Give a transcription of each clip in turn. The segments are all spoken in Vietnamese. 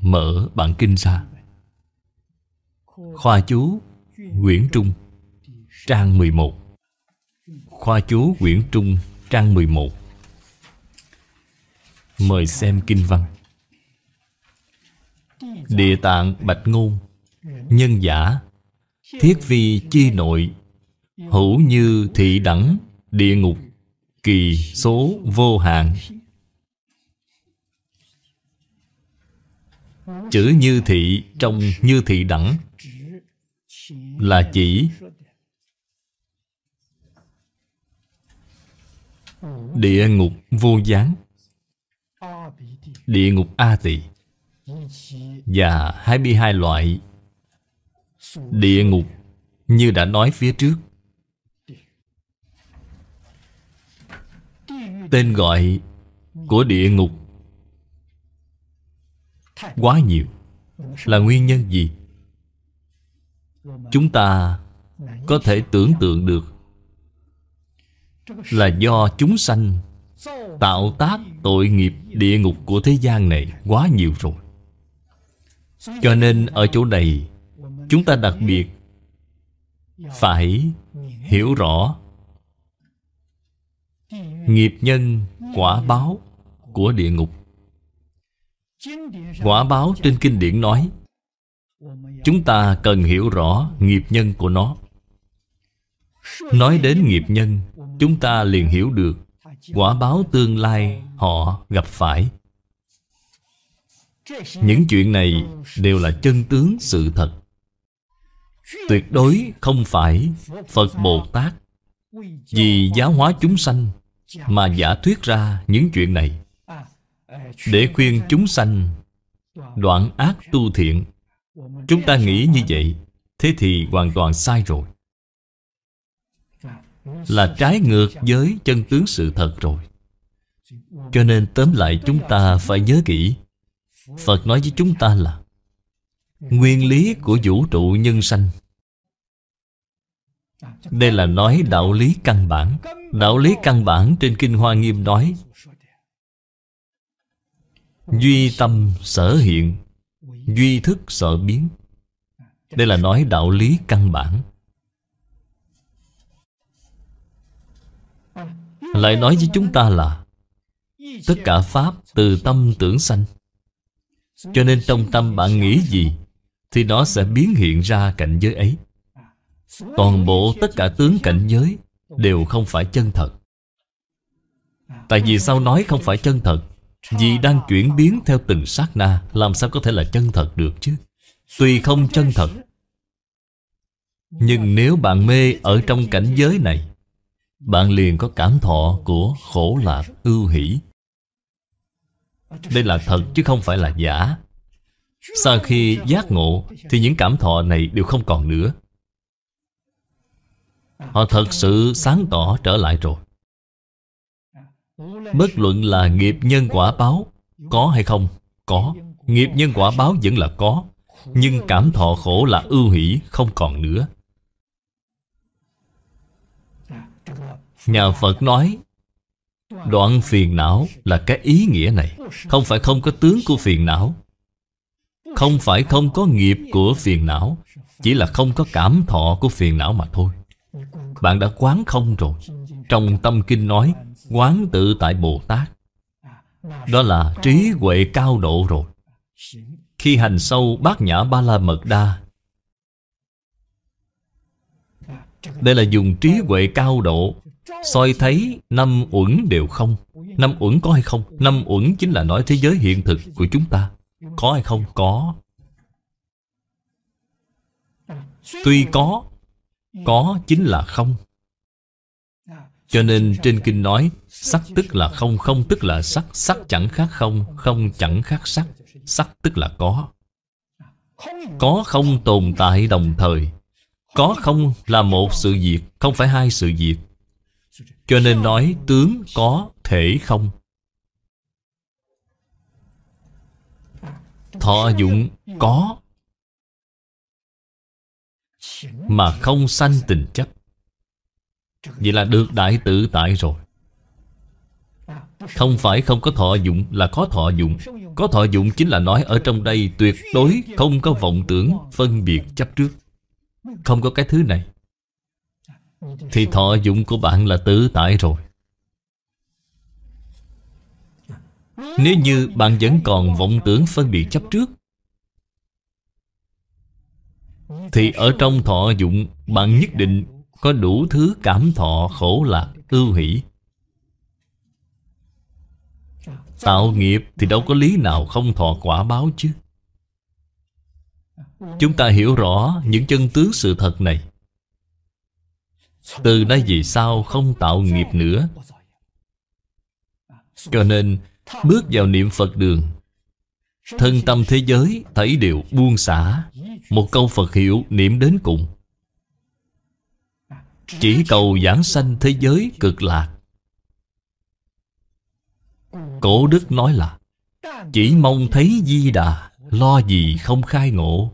Mở bản kinh ra Khoa chú Nguyễn Trung Trang 11 Khoa chú Nguyễn Trung Trang 11 Mời xem kinh văn Địa tạng bạch ngôn Nhân giả Thiết vi chi nội Hữu như thị đẳng Địa ngục Kỳ số vô hạn Chữ như thị trong như thị đẳng Là chỉ Địa ngục vô gián Địa ngục A tỳ Và 22 loại Địa ngục Như đã nói phía trước Tên gọi của địa ngục quá nhiều là nguyên nhân gì chúng ta có thể tưởng tượng được là do chúng sanh tạo tác tội nghiệp địa ngục của thế gian này quá nhiều rồi cho nên ở chỗ này chúng ta đặc biệt phải hiểu rõ nghiệp nhân quả báo của địa ngục Quả báo trên kinh điển nói Chúng ta cần hiểu rõ nghiệp nhân của nó Nói đến nghiệp nhân Chúng ta liền hiểu được Quả báo tương lai họ gặp phải Những chuyện này đều là chân tướng sự thật Tuyệt đối không phải Phật Bồ Tát Vì giáo hóa chúng sanh Mà giả thuyết ra những chuyện này để khuyên chúng sanh đoạn ác tu thiện chúng ta nghĩ như vậy thế thì hoàn toàn sai rồi là trái ngược với chân tướng sự thật rồi cho nên tóm lại chúng ta phải nhớ kỹ phật nói với chúng ta là nguyên lý của vũ trụ nhân sanh đây là nói đạo lý căn bản đạo lý căn bản trên kinh hoa nghiêm nói Duy tâm sở hiện Duy thức sở biến Đây là nói đạo lý căn bản Lại nói với chúng ta là Tất cả Pháp từ tâm tưởng sanh Cho nên trong tâm bạn nghĩ gì Thì nó sẽ biến hiện ra cảnh giới ấy Toàn bộ tất cả tướng cảnh giới Đều không phải chân thật Tại vì sao nói không phải chân thật vì đang chuyển biến theo từng sát na Làm sao có thể là chân thật được chứ Tuy không chân thật Nhưng nếu bạn mê ở trong cảnh giới này Bạn liền có cảm thọ của khổ lạc ưu hỷ Đây là thật chứ không phải là giả Sau khi giác ngộ Thì những cảm thọ này đều không còn nữa Họ thật sự sáng tỏ trở lại rồi Bất luận là nghiệp nhân quả báo Có hay không? Có Nghiệp nhân quả báo vẫn là có Nhưng cảm thọ khổ là ưu hỷ Không còn nữa Nhà Phật nói Đoạn phiền não là cái ý nghĩa này Không phải không có tướng của phiền não Không phải không có nghiệp của phiền não Chỉ là không có cảm thọ của phiền não mà thôi bạn đã quán không rồi Trong tâm kinh nói Quán tự tại Bồ Tát Đó là trí huệ cao độ rồi Khi hành sâu bát nhã ba la mật đa Đây là dùng trí huệ cao độ soi thấy năm uẩn đều không năm uẩn có hay không năm uẩn chính là nói thế giới hiện thực của chúng ta có hay không có tuy có Ừ. có chính là không à, cho nên trên kinh nói sắc tức là không không tức là sắc sắc chẳng khác không không chẳng khác sắc sắc tức là có à, có không tồn tại đồng thời có không là một sự việc không phải hai sự việc cho nên nói tướng có thể không à, thọ dụng ừ. có mà không sanh tình chấp Vậy là được đại tự tại rồi Không phải không có thọ dụng là có thọ dụng Có thọ dụng chính là nói ở trong đây tuyệt đối không có vọng tưởng phân biệt chấp trước Không có cái thứ này Thì thọ dụng của bạn là tự tại rồi Nếu như bạn vẫn còn vọng tưởng phân biệt chấp trước thì ở trong thọ dụng Bạn nhất định có đủ thứ cảm thọ khổ lạc ưu hỷ Tạo nghiệp thì đâu có lý nào không thọ quả báo chứ Chúng ta hiểu rõ những chân tướng sự thật này Từ nay về sau không tạo nghiệp nữa Cho nên bước vào niệm Phật đường Thân tâm thế giới thấy đều buông xả một câu Phật hiệu niệm đến cùng Chỉ cầu giảng sanh thế giới cực lạc Cổ Đức nói là Chỉ mong thấy Di Đà Lo gì không khai ngộ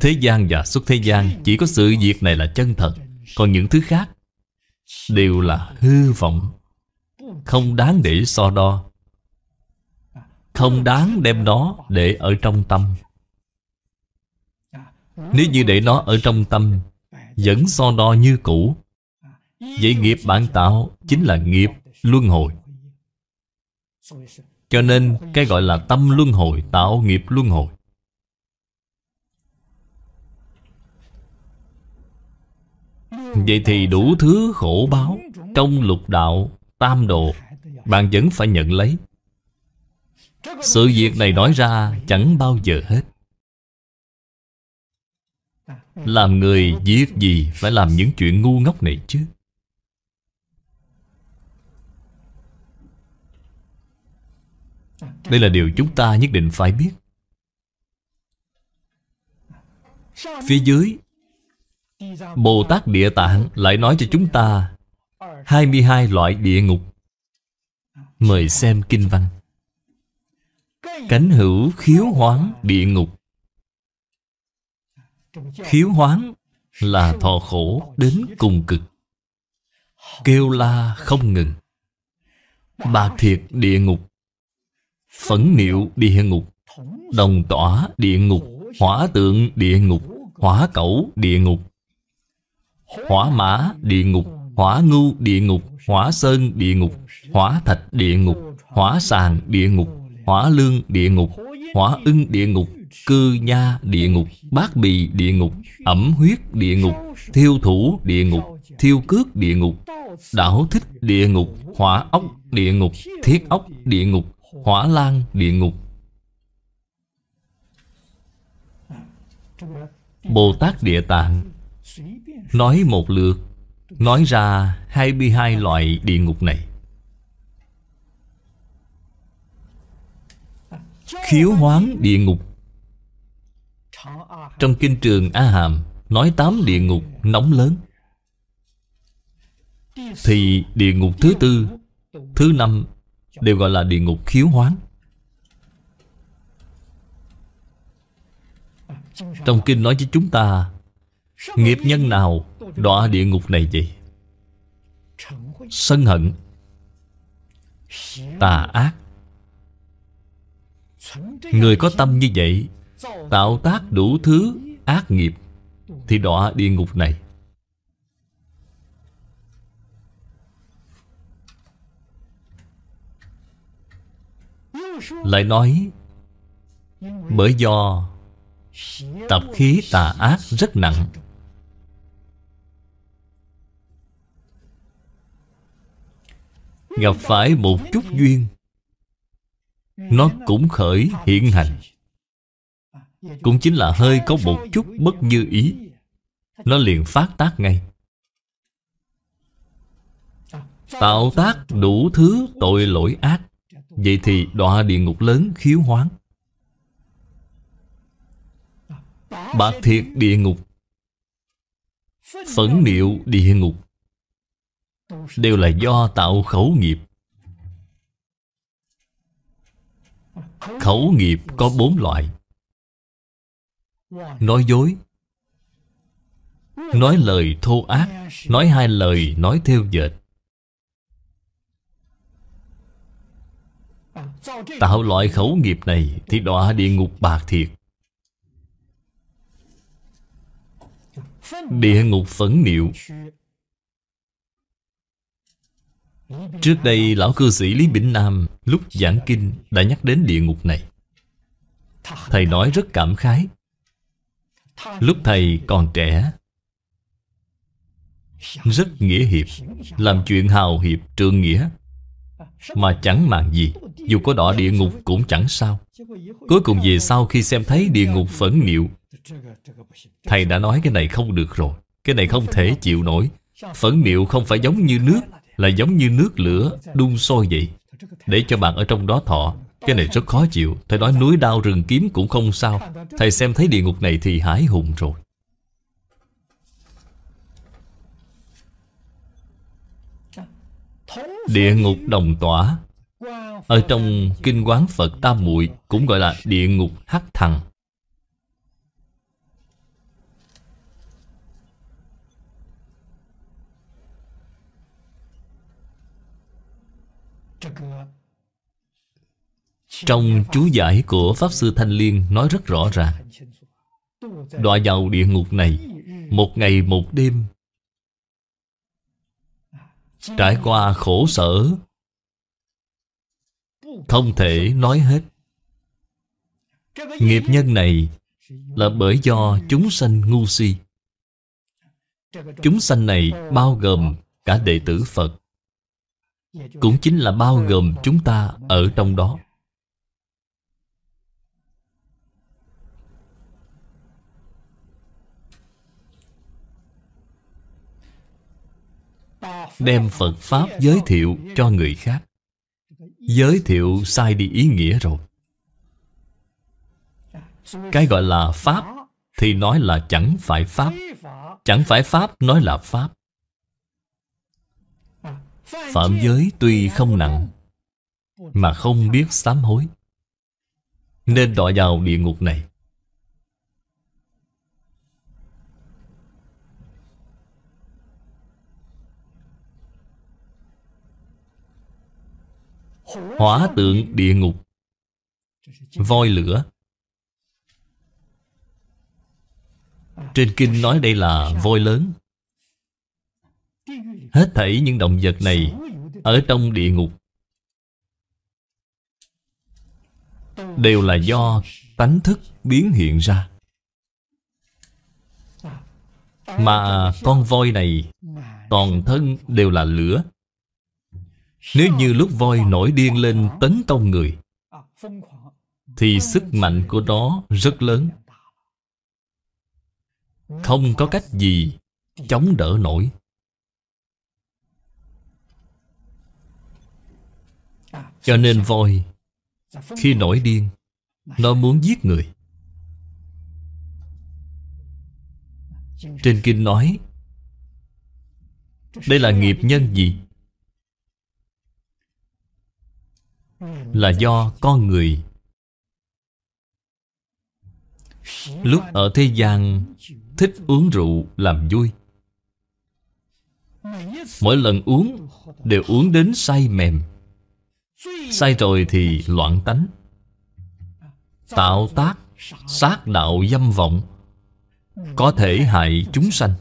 Thế gian và xuất thế gian Chỉ có sự việc này là chân thật Còn những thứ khác Đều là hư vọng Không đáng để so đo không đáng đem nó để ở trong tâm Nếu như để nó ở trong tâm Vẫn so đo như cũ Vậy nghiệp bản tạo chính là nghiệp luân hồi Cho nên cái gọi là tâm luân hồi tạo nghiệp luân hồi Vậy thì đủ thứ khổ báo Trong lục đạo, tam đồ Bạn vẫn phải nhận lấy sự việc này nói ra chẳng bao giờ hết Làm người việc gì phải làm những chuyện ngu ngốc này chứ Đây là điều chúng ta nhất định phải biết Phía dưới Bồ Tát Địa Tạng lại nói cho chúng ta 22 loại địa ngục Mời xem Kinh Văn Cánh hữu khiếu hoán địa ngục Khiếu hoán là thọ khổ đến cùng cực Kêu la không ngừng Bà thiệt địa ngục Phẫn niệu địa ngục Đồng tỏa địa ngục Hỏa tượng địa ngục Hỏa cẩu địa ngục Hỏa mã địa ngục Hỏa ngu địa ngục Hỏa sơn địa ngục Hỏa thạch địa ngục Hỏa sàn địa ngục hỏa lương địa ngục, hỏa ưng địa ngục, cư nha địa ngục, bát bì địa ngục, ẩm huyết địa ngục, thiêu thủ địa ngục, thiêu cước địa ngục, đảo thích địa ngục, hỏa ốc địa ngục, thiết ốc địa ngục, hỏa lan địa ngục. Bồ Tát Địa Tạng nói một lượt, nói ra 22 loại địa ngục này. khiếu hoáng địa ngục Trong kinh trường A Hàm Nói tám địa ngục nóng lớn Thì địa ngục thứ tư Thứ năm Đều gọi là địa ngục khiếu hoáng Trong kinh nói với chúng ta Nghiệp nhân nào đọa địa ngục này vậy Sân hận Tà ác Người có tâm như vậy Tạo tác đủ thứ ác nghiệp Thì đọa địa ngục này Lại nói Bởi do Tập khí tà ác rất nặng Gặp phải một chút duyên nó cũng khởi hiện hành Cũng chính là hơi có một chút bất như ý Nó liền phát tác ngay Tạo tác đủ thứ tội lỗi ác Vậy thì đọa địa ngục lớn khiếu hoáng Bạc thiệt địa ngục Phẫn niệu địa ngục Đều là do tạo khẩu nghiệp Khẩu nghiệp có bốn loại Nói dối Nói lời thô ác Nói hai lời nói theo dệt Tạo loại khẩu nghiệp này Thì đọa địa ngục bạc thiệt Địa ngục phẫn niệu Trước đây lão cư sĩ Lý Bỉnh Nam Lúc giảng kinh đã nhắc đến địa ngục này Thầy nói rất cảm khái Lúc thầy còn trẻ Rất nghĩa hiệp Làm chuyện hào hiệp trường nghĩa Mà chẳng màng gì Dù có đọa địa ngục cũng chẳng sao Cuối cùng về sau khi xem thấy địa ngục phẫn niệu Thầy đã nói cái này không được rồi Cái này không thể chịu nổi Phẫn niệu không phải giống như nước là giống như nước lửa đun sôi vậy Để cho bạn ở trong đó thọ Cái này rất khó chịu Thầy nói núi đao rừng kiếm cũng không sao Thầy xem thấy địa ngục này thì hái hùng rồi Địa ngục đồng tỏa Ở trong Kinh Quán Phật Tam muội Cũng gọi là địa ngục hắc thằng Trong chú giải của Pháp Sư Thanh Liên nói rất rõ ràng Đọa vào địa ngục này Một ngày một đêm à, Trải qua khổ sở Không thể nói hết Nghiệp nhân này Là bởi do chúng sanh ngu si Chúng sanh này bao gồm cả đệ tử Phật cũng chính là bao gồm chúng ta ở trong đó đem phật pháp giới thiệu cho người khác giới thiệu sai đi ý nghĩa rồi cái gọi là pháp thì nói là chẳng phải pháp chẳng phải pháp nói là pháp Phạm giới tuy không nặng Mà không biết sám hối Nên đọa vào địa ngục này Hỏa tượng địa ngục Voi lửa Trên kinh nói đây là voi lớn Hết thảy những động vật này Ở trong địa ngục Đều là do tánh thức biến hiện ra Mà con voi này Toàn thân đều là lửa Nếu như lúc voi nổi điên lên tấn công người Thì sức mạnh của nó rất lớn Không có cách gì chống đỡ nổi Cho nên voi dạ vâng Khi nổi điên dạ Nó muốn giết người dạ Trên kinh nói Đây là nghiệp nhân gì? Là do con người Lúc ở thế gian Thích uống rượu làm vui Mỗi lần uống Đều uống đến say mềm Sai rồi thì loạn tánh Tạo tác Sát đạo dâm vọng Có thể hại chúng sanh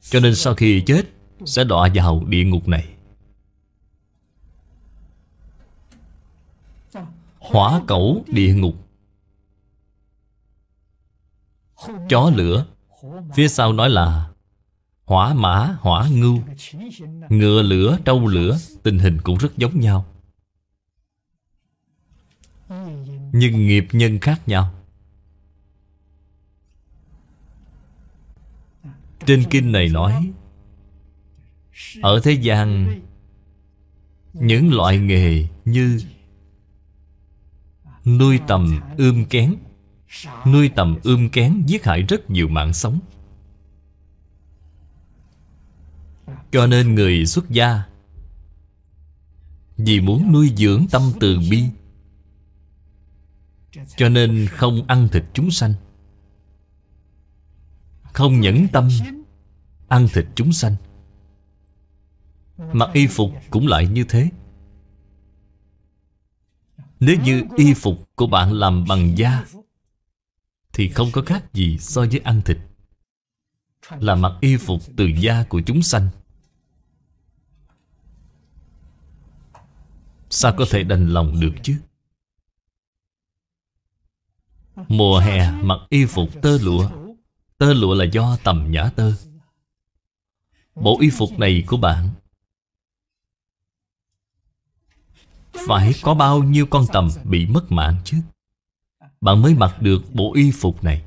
Cho nên sau khi chết Sẽ đọa vào địa ngục này Hỏa cẩu địa ngục Chó lửa Phía sau nói là hỏa mã, hỏa ngưu, ngựa lửa, trâu lửa, tình hình cũng rất giống nhau. Nhưng nghiệp nhân khác nhau. Trên kinh này nói Ở thế gian Những loại nghề như Nuôi tầm ươm kén Nuôi tầm ươm kén giết hại rất nhiều mạng sống Cho nên người xuất gia Vì muốn nuôi dưỡng tâm từ bi Cho nên không ăn thịt chúng sanh Không nhẫn tâm Ăn thịt chúng sanh Mặc y phục cũng lại như thế Nếu như y phục của bạn làm bằng da Thì không có khác gì so với ăn thịt Là mặc y phục từ da của chúng sanh Sao có thể đành lòng được chứ Mùa hè mặc y phục tơ lụa Tơ lụa là do tầm nhã tơ Bộ y phục này của bạn Phải có bao nhiêu con tầm bị mất mạng chứ Bạn mới mặc được bộ y phục này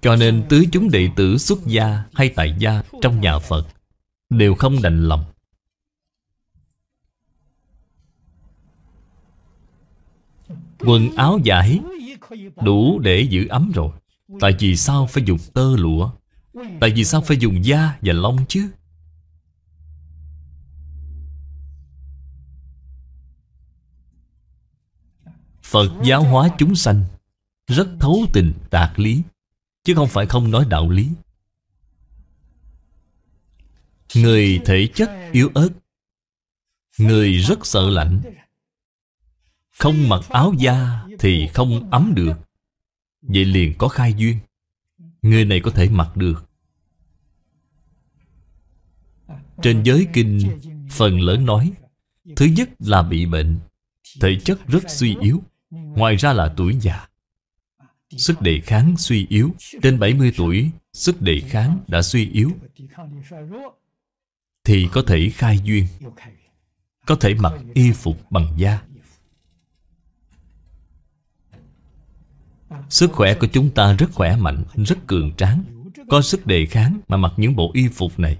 Cho nên tứ chúng đệ tử xuất gia hay tại gia trong nhà Phật Đều không đành lòng Quần áo giải Đủ để giữ ấm rồi Tại vì sao phải dùng tơ lụa Tại vì sao phải dùng da và lông chứ Phật giáo hóa chúng sanh Rất thấu tình đạt lý Chứ không phải không nói đạo lý Người thể chất yếu ớt Người rất sợ lạnh không mặc áo da thì không ấm được Vậy liền có khai duyên Người này có thể mặc được Trên giới kinh Phần lớn nói Thứ nhất là bị bệnh Thể chất rất suy yếu Ngoài ra là tuổi già Sức đề kháng suy yếu Trên 70 tuổi Sức đề kháng đã suy yếu Thì có thể khai duyên Có thể mặc y phục bằng da Sức khỏe của chúng ta rất khỏe mạnh, rất cường tráng Có sức đề kháng mà mặc những bộ y phục này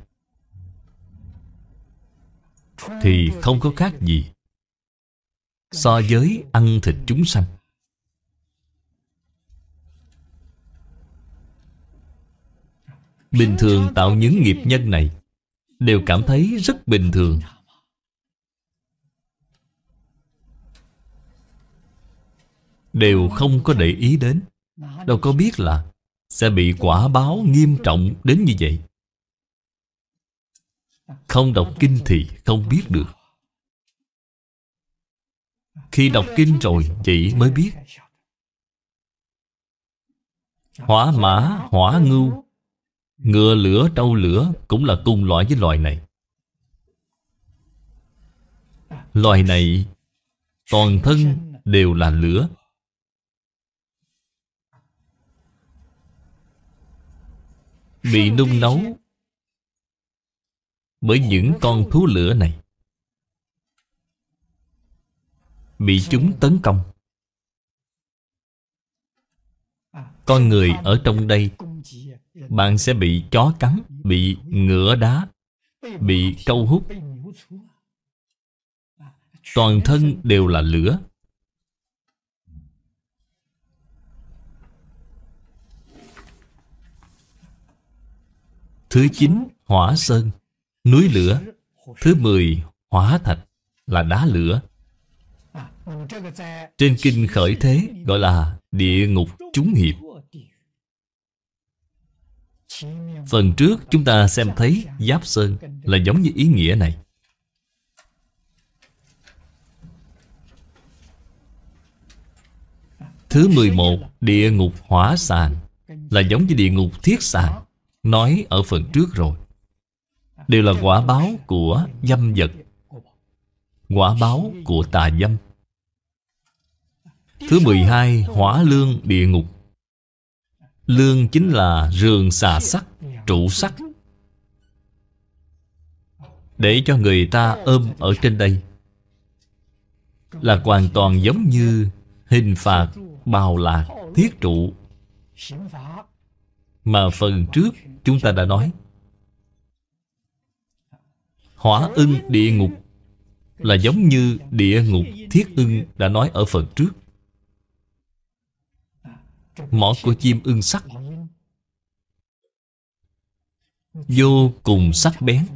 Thì không có khác gì So với ăn thịt chúng sanh Bình thường tạo những nghiệp nhân này Đều cảm thấy rất bình thường đều không có để ý đến Đâu có biết là sẽ bị quả báo nghiêm trọng đến như vậy Không đọc kinh thì không biết được Khi đọc kinh rồi chị mới biết Hỏa mã, hỏa ngưu Ngựa lửa, trâu lửa cũng là cùng loại với loài này Loài này toàn thân đều là lửa bị nung nấu bởi những con thú lửa này bị chúng tấn công con người ở trong đây bạn sẽ bị chó cắn bị ngựa đá bị trâu hút toàn thân đều là lửa Thứ chín hỏa sơn Núi lửa Thứ mười hỏa thạch Là đá lửa Trên kinh khởi thế Gọi là địa ngục chúng hiệp Phần trước chúng ta xem thấy Giáp Sơn là giống như ý nghĩa này Thứ 11 Địa ngục hỏa sàn Là giống như địa ngục thiết sàn Nói ở phần trước rồi Đều là quả báo của dâm vật Quả báo của tà dâm Thứ 12 Hỏa lương địa ngục Lương chính là rường xà sắt Trụ sắt Để cho người ta ôm ở trên đây Là hoàn toàn giống như Hình phạt bào lạc thiết trụ Mà phần trước chúng ta đã nói Hỏa ưng địa ngục Là giống như địa ngục thiết ưng đã nói ở phần trước Mỏ của chim ưng sắc Vô cùng sắc bén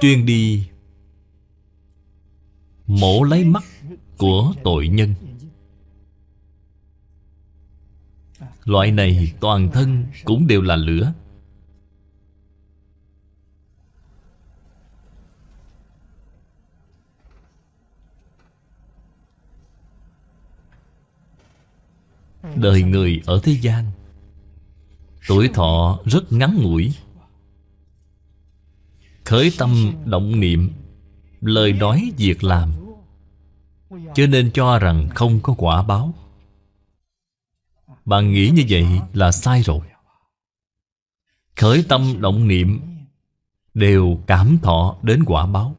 Chuyên đi Mổ lấy mắt của tội nhân Loại này toàn thân cũng đều là lửa Đời người ở thế gian Tuổi thọ rất ngắn ngủi Khởi tâm động niệm Lời nói việc làm Cho nên cho rằng không có quả báo bạn nghĩ như vậy là sai rồi Khởi tâm động niệm Đều cảm thọ đến quả báo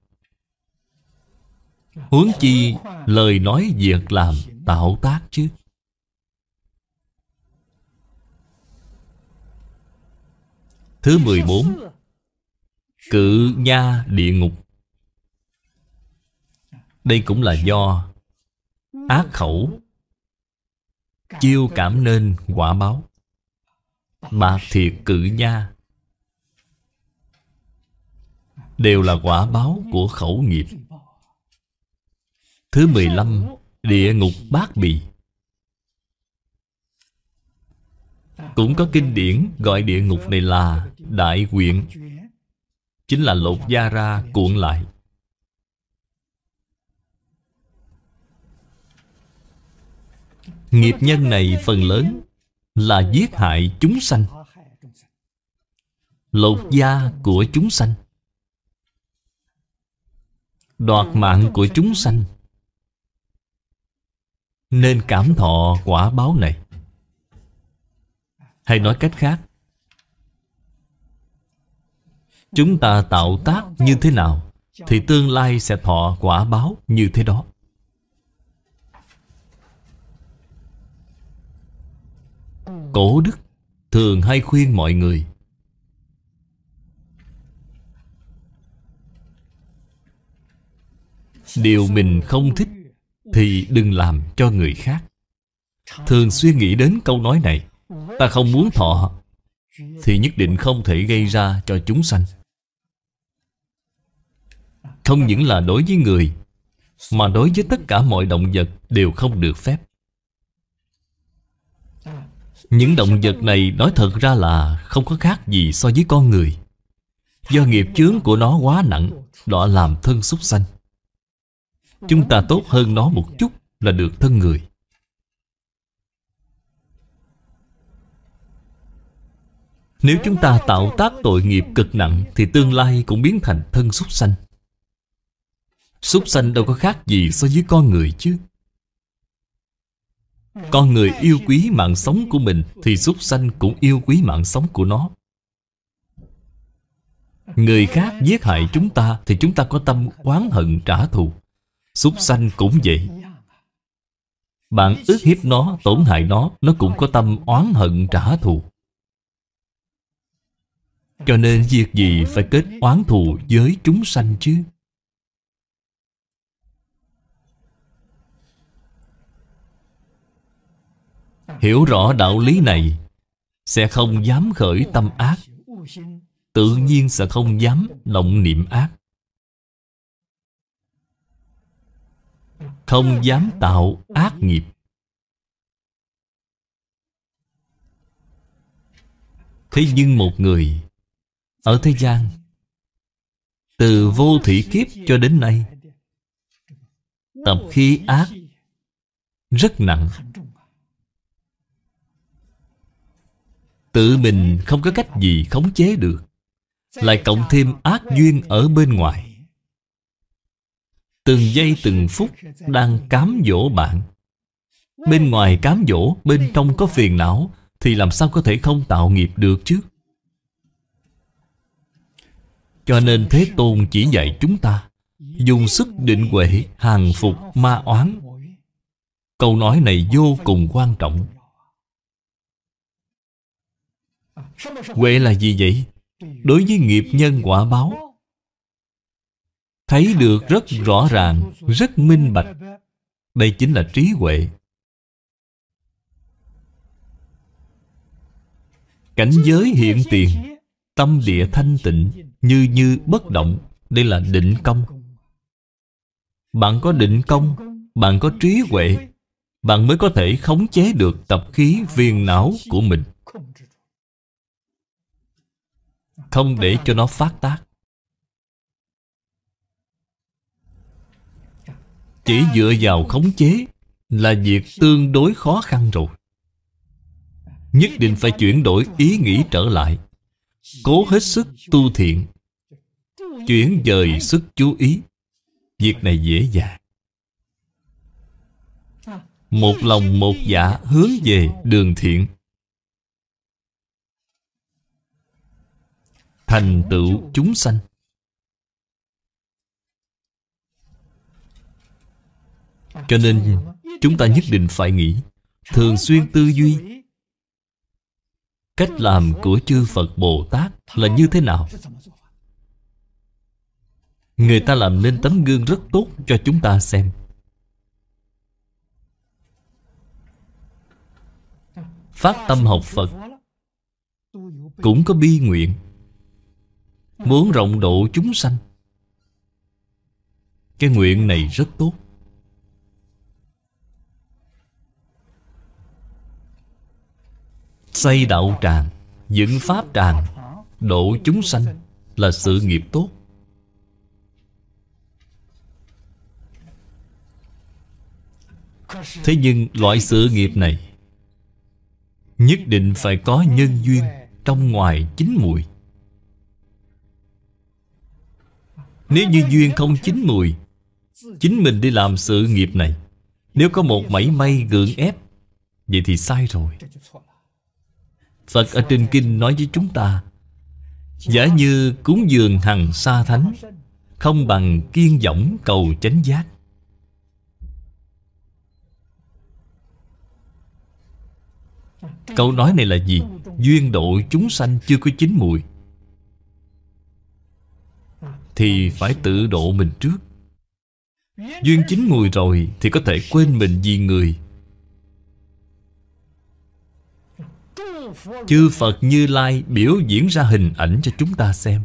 Huống chi lời nói việc làm tạo tác chứ Thứ 14 Cự nha địa ngục Đây cũng là do Ác khẩu Chiêu cảm nên quả báo Bạc thiệt cử nha Đều là quả báo của khẩu nghiệp Thứ 15 Địa ngục bát bị Cũng có kinh điển gọi địa ngục này là Đại quyện Chính là lột da ra cuộn lại Nghiệp nhân này phần lớn Là giết hại chúng sanh Lột da của chúng sanh Đoạt mạng của chúng sanh Nên cảm thọ quả báo này Hay nói cách khác Chúng ta tạo tác như thế nào Thì tương lai sẽ thọ quả báo như thế đó cổ đức thường hay khuyên mọi người điều mình không thích thì đừng làm cho người khác thường suy nghĩ đến câu nói này ta không muốn thọ thì nhất định không thể gây ra cho chúng sanh không những là đối với người mà đối với tất cả mọi động vật đều không được phép những động vật này nói thật ra là không có khác gì so với con người Do nghiệp chướng của nó quá nặng Đó làm thân súc sanh Chúng ta tốt hơn nó một chút là được thân người Nếu chúng ta tạo tác tội nghiệp cực nặng Thì tương lai cũng biến thành thân súc sanh Súc sanh đâu có khác gì so với con người chứ con người yêu quý mạng sống của mình Thì súc sanh cũng yêu quý mạng sống của nó Người khác giết hại chúng ta Thì chúng ta có tâm oán hận trả thù Súc sanh cũng vậy Bạn ức hiếp nó, tổn hại nó Nó cũng có tâm oán hận trả thù Cho nên việc gì phải kết oán thù với chúng sanh chứ Hiểu rõ đạo lý này Sẽ không dám khởi tâm ác Tự nhiên sẽ không dám động niệm ác Không dám tạo ác nghiệp Thế nhưng một người Ở thế gian Từ vô thủy kiếp cho đến nay Tập khí ác Rất nặng Tự mình không có cách gì khống chế được Lại cộng thêm ác duyên ở bên ngoài Từng giây từng phút đang cám dỗ bạn Bên ngoài cám dỗ, bên trong có phiền não Thì làm sao có thể không tạo nghiệp được chứ Cho nên Thế Tôn chỉ dạy chúng ta Dùng sức định huệ hàng phục ma oán Câu nói này vô cùng quan trọng Huệ là gì vậy? Đối với nghiệp nhân quả báo Thấy được rất rõ ràng, rất minh bạch Đây chính là trí huệ Cảnh giới hiện tiền Tâm địa thanh tịnh Như như bất động Đây là định công Bạn có định công Bạn có trí huệ Bạn mới có thể khống chế được tập khí viên não của mình không để cho nó phát tác chỉ dựa vào khống chế là việc tương đối khó khăn rồi nhất định phải chuyển đổi ý nghĩ trở lại cố hết sức tu thiện chuyển dời sức chú ý việc này dễ dàng một lòng một dạ hướng về đường thiện thành tựu chúng sanh cho nên chúng ta nhất định phải nghĩ thường xuyên tư duy cách làm của chư phật bồ tát là như thế nào người ta làm nên tấm gương rất tốt cho chúng ta xem phát tâm học phật cũng có bi nguyện muốn rộng độ chúng sanh. Cái nguyện này rất tốt. Xây đạo tràng, dựng pháp tràng, độ chúng sanh là sự nghiệp tốt. Thế nhưng loại sự nghiệp này Nhất định phải có nhân duyên Trong ngoài chính muội Nếu như duyên không chín mùi Chính mình đi làm sự nghiệp này Nếu có một mảy may gượng ép Vậy thì sai rồi Phật ở trên kinh nói với chúng ta Giả như cúng dường hằng sa thánh Không bằng kiên dõng cầu chánh giác Câu nói này là gì? Duyên độ chúng sanh chưa có chín mùi thì phải tự độ mình trước Duyên chín mùi rồi Thì có thể quên mình vì người Chư Phật Như Lai biểu diễn ra hình ảnh cho chúng ta xem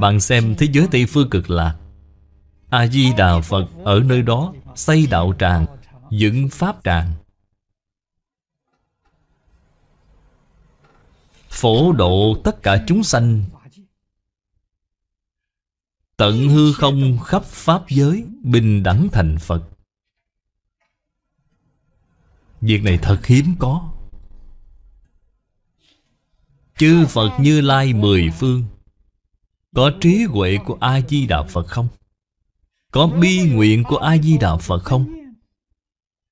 Bạn xem thế giới Tây Phương cực lạc A-di-đà Phật ở nơi đó xây đạo tràng Dựng pháp tràng Phổ độ tất cả chúng sanh Tận hư không khắp Pháp giới Bình đẳng thành Phật Việc này thật hiếm có Chư Phật Như Lai mười phương Có trí huệ của A-di Đà Phật không? Có bi nguyện của A-di Đà Phật không?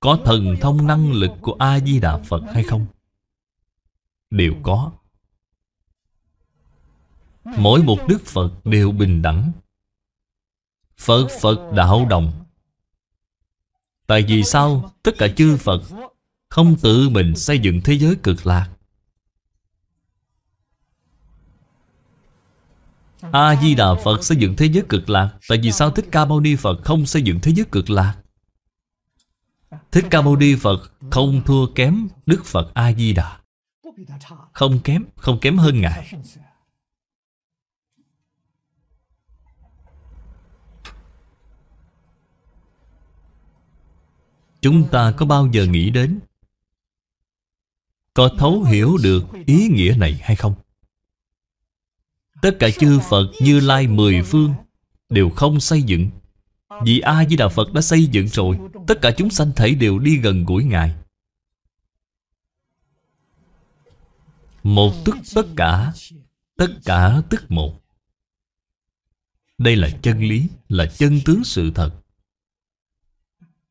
Có thần thông năng lực của A-di Đà Phật hay không? Đều có Mỗi một Đức Phật đều bình đẳng Phật Phật đạo đồng Tại vì sao tất cả chư Phật Không tự mình xây dựng thế giới cực lạc A-di-đà Phật xây dựng thế giới cực lạc Tại vì sao Thích Ca Mâu Ni Phật không xây dựng thế giới cực lạc Thích Ca Mâu Ni Phật không thua kém Đức Phật A-di-đà Không kém, không kém hơn Ngài Chúng ta có bao giờ nghĩ đến Có thấu hiểu được ý nghĩa này hay không? Tất cả chư Phật như Lai mười phương Đều không xây dựng Vì A-di Đà Phật đã xây dựng rồi Tất cả chúng sanh thể đều đi gần gũi Ngài Một tức tất cả Tất cả tức một Đây là chân lý Là chân tướng sự thật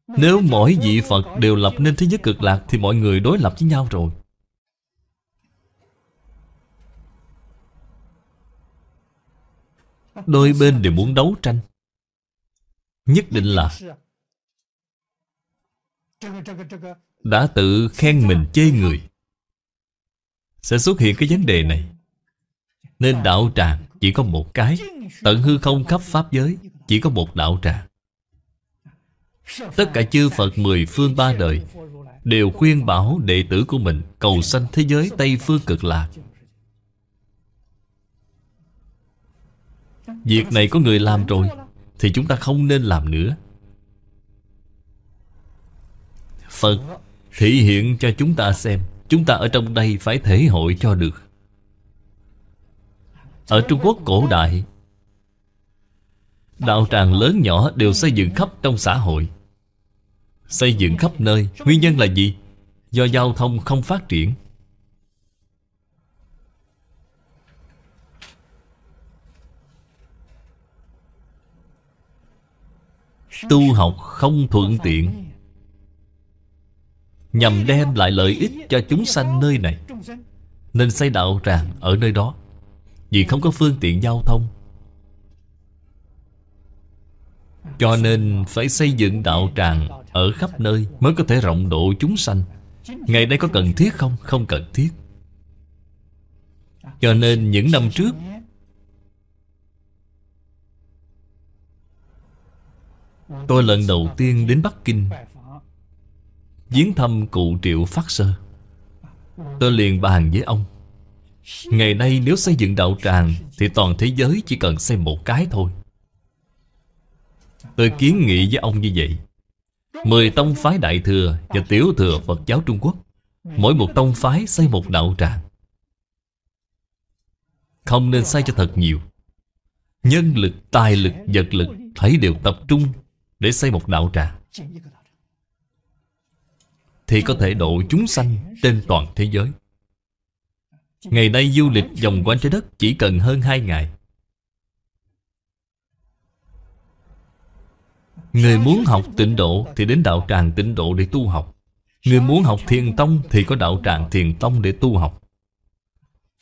nếu mỗi vị Phật đều lập nên thế giới cực lạc Thì mọi người đối lập với nhau rồi Đôi bên đều muốn đấu tranh Nhất định là Đã tự khen mình chê người Sẽ xuất hiện cái vấn đề này Nên đạo tràng chỉ có một cái Tận hư không khắp Pháp giới Chỉ có một đạo tràng Tất cả chư Phật mười phương ba đời Đều khuyên bảo đệ tử của mình Cầu sanh thế giới Tây Phương cực lạc Việc này có người làm rồi Thì chúng ta không nên làm nữa Phật thể hiện cho chúng ta xem Chúng ta ở trong đây phải thể hội cho được Ở Trung Quốc cổ đại Đạo tràng lớn nhỏ đều xây dựng khắp trong xã hội Xây dựng khắp nơi Nguyên nhân là gì? Do giao thông không phát triển Tu học không thuận tiện Nhằm đem lại lợi ích cho chúng sanh nơi này Nên xây đạo tràng ở nơi đó Vì không có phương tiện giao thông Cho nên phải xây dựng đạo tràng ở khắp nơi mới có thể rộng độ chúng sanh Ngày nay có cần thiết không? Không cần thiết Cho nên những năm trước Tôi lần đầu tiên đến Bắc Kinh Viếng thăm cụ Triệu Phát Sơ Tôi liền bàn với ông Ngày nay nếu xây dựng đạo tràng Thì toàn thế giới chỉ cần xây một cái thôi Tôi kiến nghị với ông như vậy Mười tông phái đại thừa và tiểu thừa Phật giáo Trung Quốc Mỗi một tông phái xây một đạo tràng Không nên xây cho thật nhiều Nhân lực, tài lực, vật lực Thấy đều tập trung để xây một đạo tràng Thì có thể độ chúng sanh trên toàn thế giới Ngày nay du lịch vòng quanh trái đất chỉ cần hơn 2 ngày Người muốn học tịnh độ Thì đến đạo tràng tịnh độ để tu học Người muốn học thiền tông Thì có đạo tràng thiền tông để tu học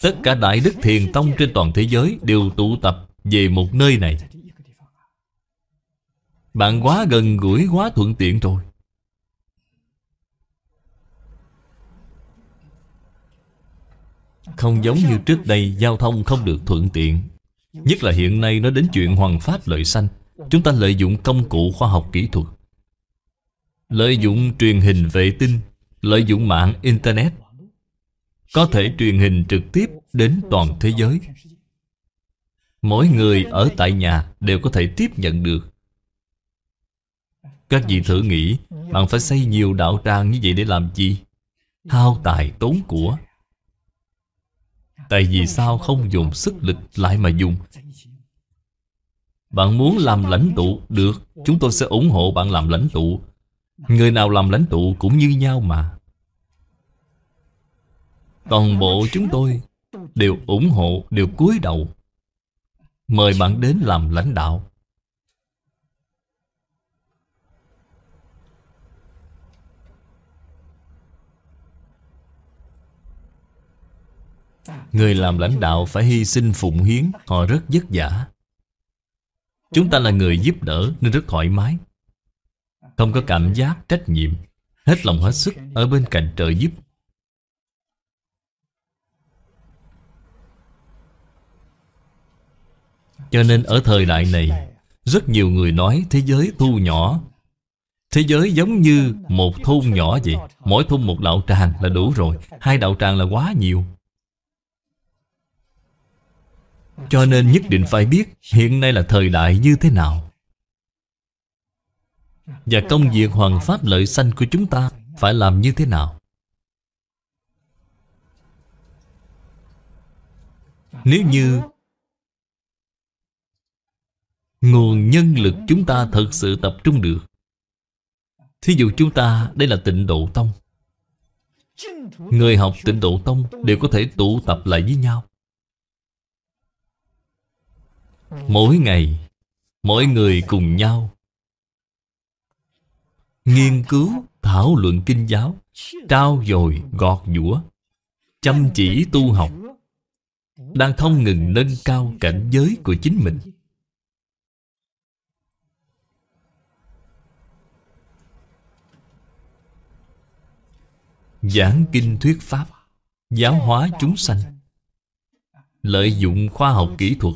Tất cả đại đức thiền tông trên toàn thế giới Đều tụ tập về một nơi này Bạn quá gần gũi quá thuận tiện rồi Không giống như trước đây Giao thông không được thuận tiện Nhất là hiện nay nó đến chuyện hoàng pháp lợi sanh Chúng ta lợi dụng công cụ khoa học kỹ thuật Lợi dụng truyền hình vệ tinh Lợi dụng mạng Internet Có thể truyền hình trực tiếp đến toàn thế giới Mỗi người ở tại nhà đều có thể tiếp nhận được Các vị thử nghĩ Bạn phải xây nhiều đạo trang như vậy để làm gì? Hao tài tốn của Tại vì sao không dùng sức lực lại mà dùng bạn muốn làm lãnh tụ Được Chúng tôi sẽ ủng hộ bạn làm lãnh tụ Người nào làm lãnh tụ cũng như nhau mà Toàn bộ chúng tôi Đều ủng hộ Đều cúi đầu Mời bạn đến làm lãnh đạo Người làm lãnh đạo phải hy sinh phụng hiến Họ rất vất vả Chúng ta là người giúp đỡ nên rất thoải mái Không có cảm giác trách nhiệm Hết lòng hết sức ở bên cạnh trợ giúp Cho nên ở thời đại này Rất nhiều người nói thế giới thu nhỏ Thế giới giống như một thôn nhỏ vậy Mỗi thôn một đạo tràng là đủ rồi Hai đạo tràng là quá nhiều cho nên nhất định phải biết hiện nay là thời đại như thế nào Và công việc hoàn pháp lợi sanh của chúng ta phải làm như thế nào Nếu như Nguồn nhân lực chúng ta thật sự tập trung được Thí dụ chúng ta đây là tịnh độ tông Người học tịnh độ tông đều có thể tụ tập lại với nhau Mỗi ngày Mỗi người cùng nhau Nghiên cứu Thảo luận kinh giáo Trao dồi gọt giũa Chăm chỉ tu học Đang không ngừng nâng cao cảnh giới của chính mình Giảng kinh thuyết pháp Giáo hóa chúng sanh Lợi dụng khoa học kỹ thuật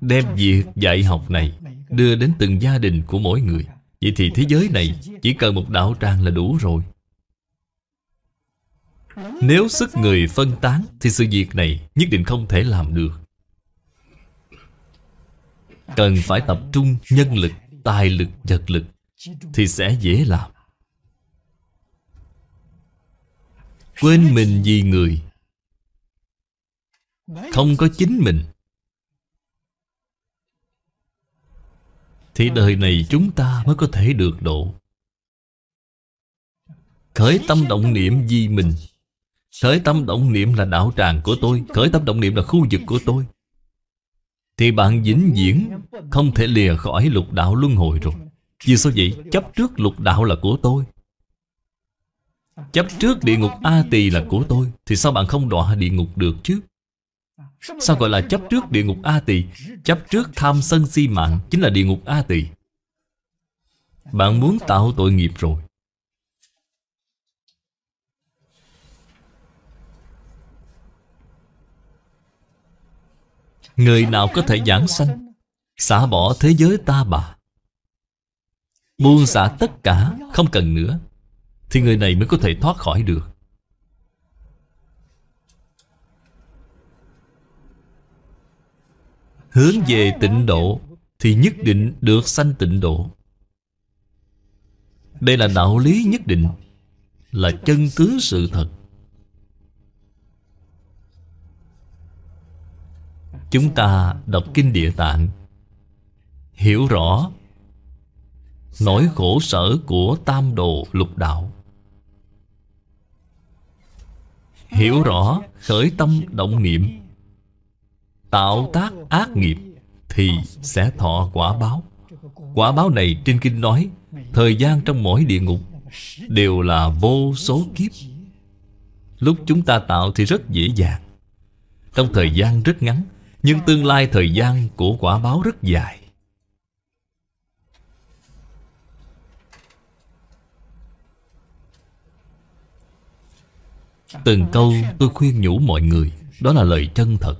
Đem việc dạy học này Đưa đến từng gia đình của mỗi người Vậy thì thế giới này Chỉ cần một đạo tràng là đủ rồi Nếu sức người phân tán Thì sự việc này nhất định không thể làm được Cần phải tập trung nhân lực Tài lực, vật lực Thì sẽ dễ làm Quên mình vì người Không có chính mình Thì đời này chúng ta mới có thể được độ Khởi tâm động niệm vì mình Khởi tâm động niệm là đạo tràng của tôi Khởi tâm động niệm là khu vực của tôi Thì bạn vĩnh viễn Không thể lìa khỏi lục đạo luân hồi rồi Vì sao vậy? Chấp trước lục đạo là của tôi Chấp trước địa ngục A Tỳ là của tôi Thì sao bạn không đọa địa ngục được chứ? Sao gọi là chấp trước địa ngục A tỳ Chấp trước tham sân si mạng Chính là địa ngục A tỳ Bạn muốn tạo tội nghiệp rồi Người nào có thể giảng sanh Xả bỏ thế giới ta bà Buông xả tất cả Không cần nữa Thì người này mới có thể thoát khỏi được Hướng về tịnh độ Thì nhất định được sanh tịnh độ Đây là đạo lý nhất định Là chân tướng sự thật Chúng ta đọc Kinh Địa Tạng Hiểu rõ Nỗi khổ sở của tam đồ lục đạo Hiểu rõ khởi tâm động niệm Tạo tác ác nghiệp Thì sẽ thọ quả báo Quả báo này trên kinh nói Thời gian trong mỗi địa ngục Đều là vô số kiếp Lúc chúng ta tạo thì rất dễ dàng Trong thời gian rất ngắn Nhưng tương lai thời gian của quả báo rất dài Từng câu tôi khuyên nhủ mọi người Đó là lời chân thật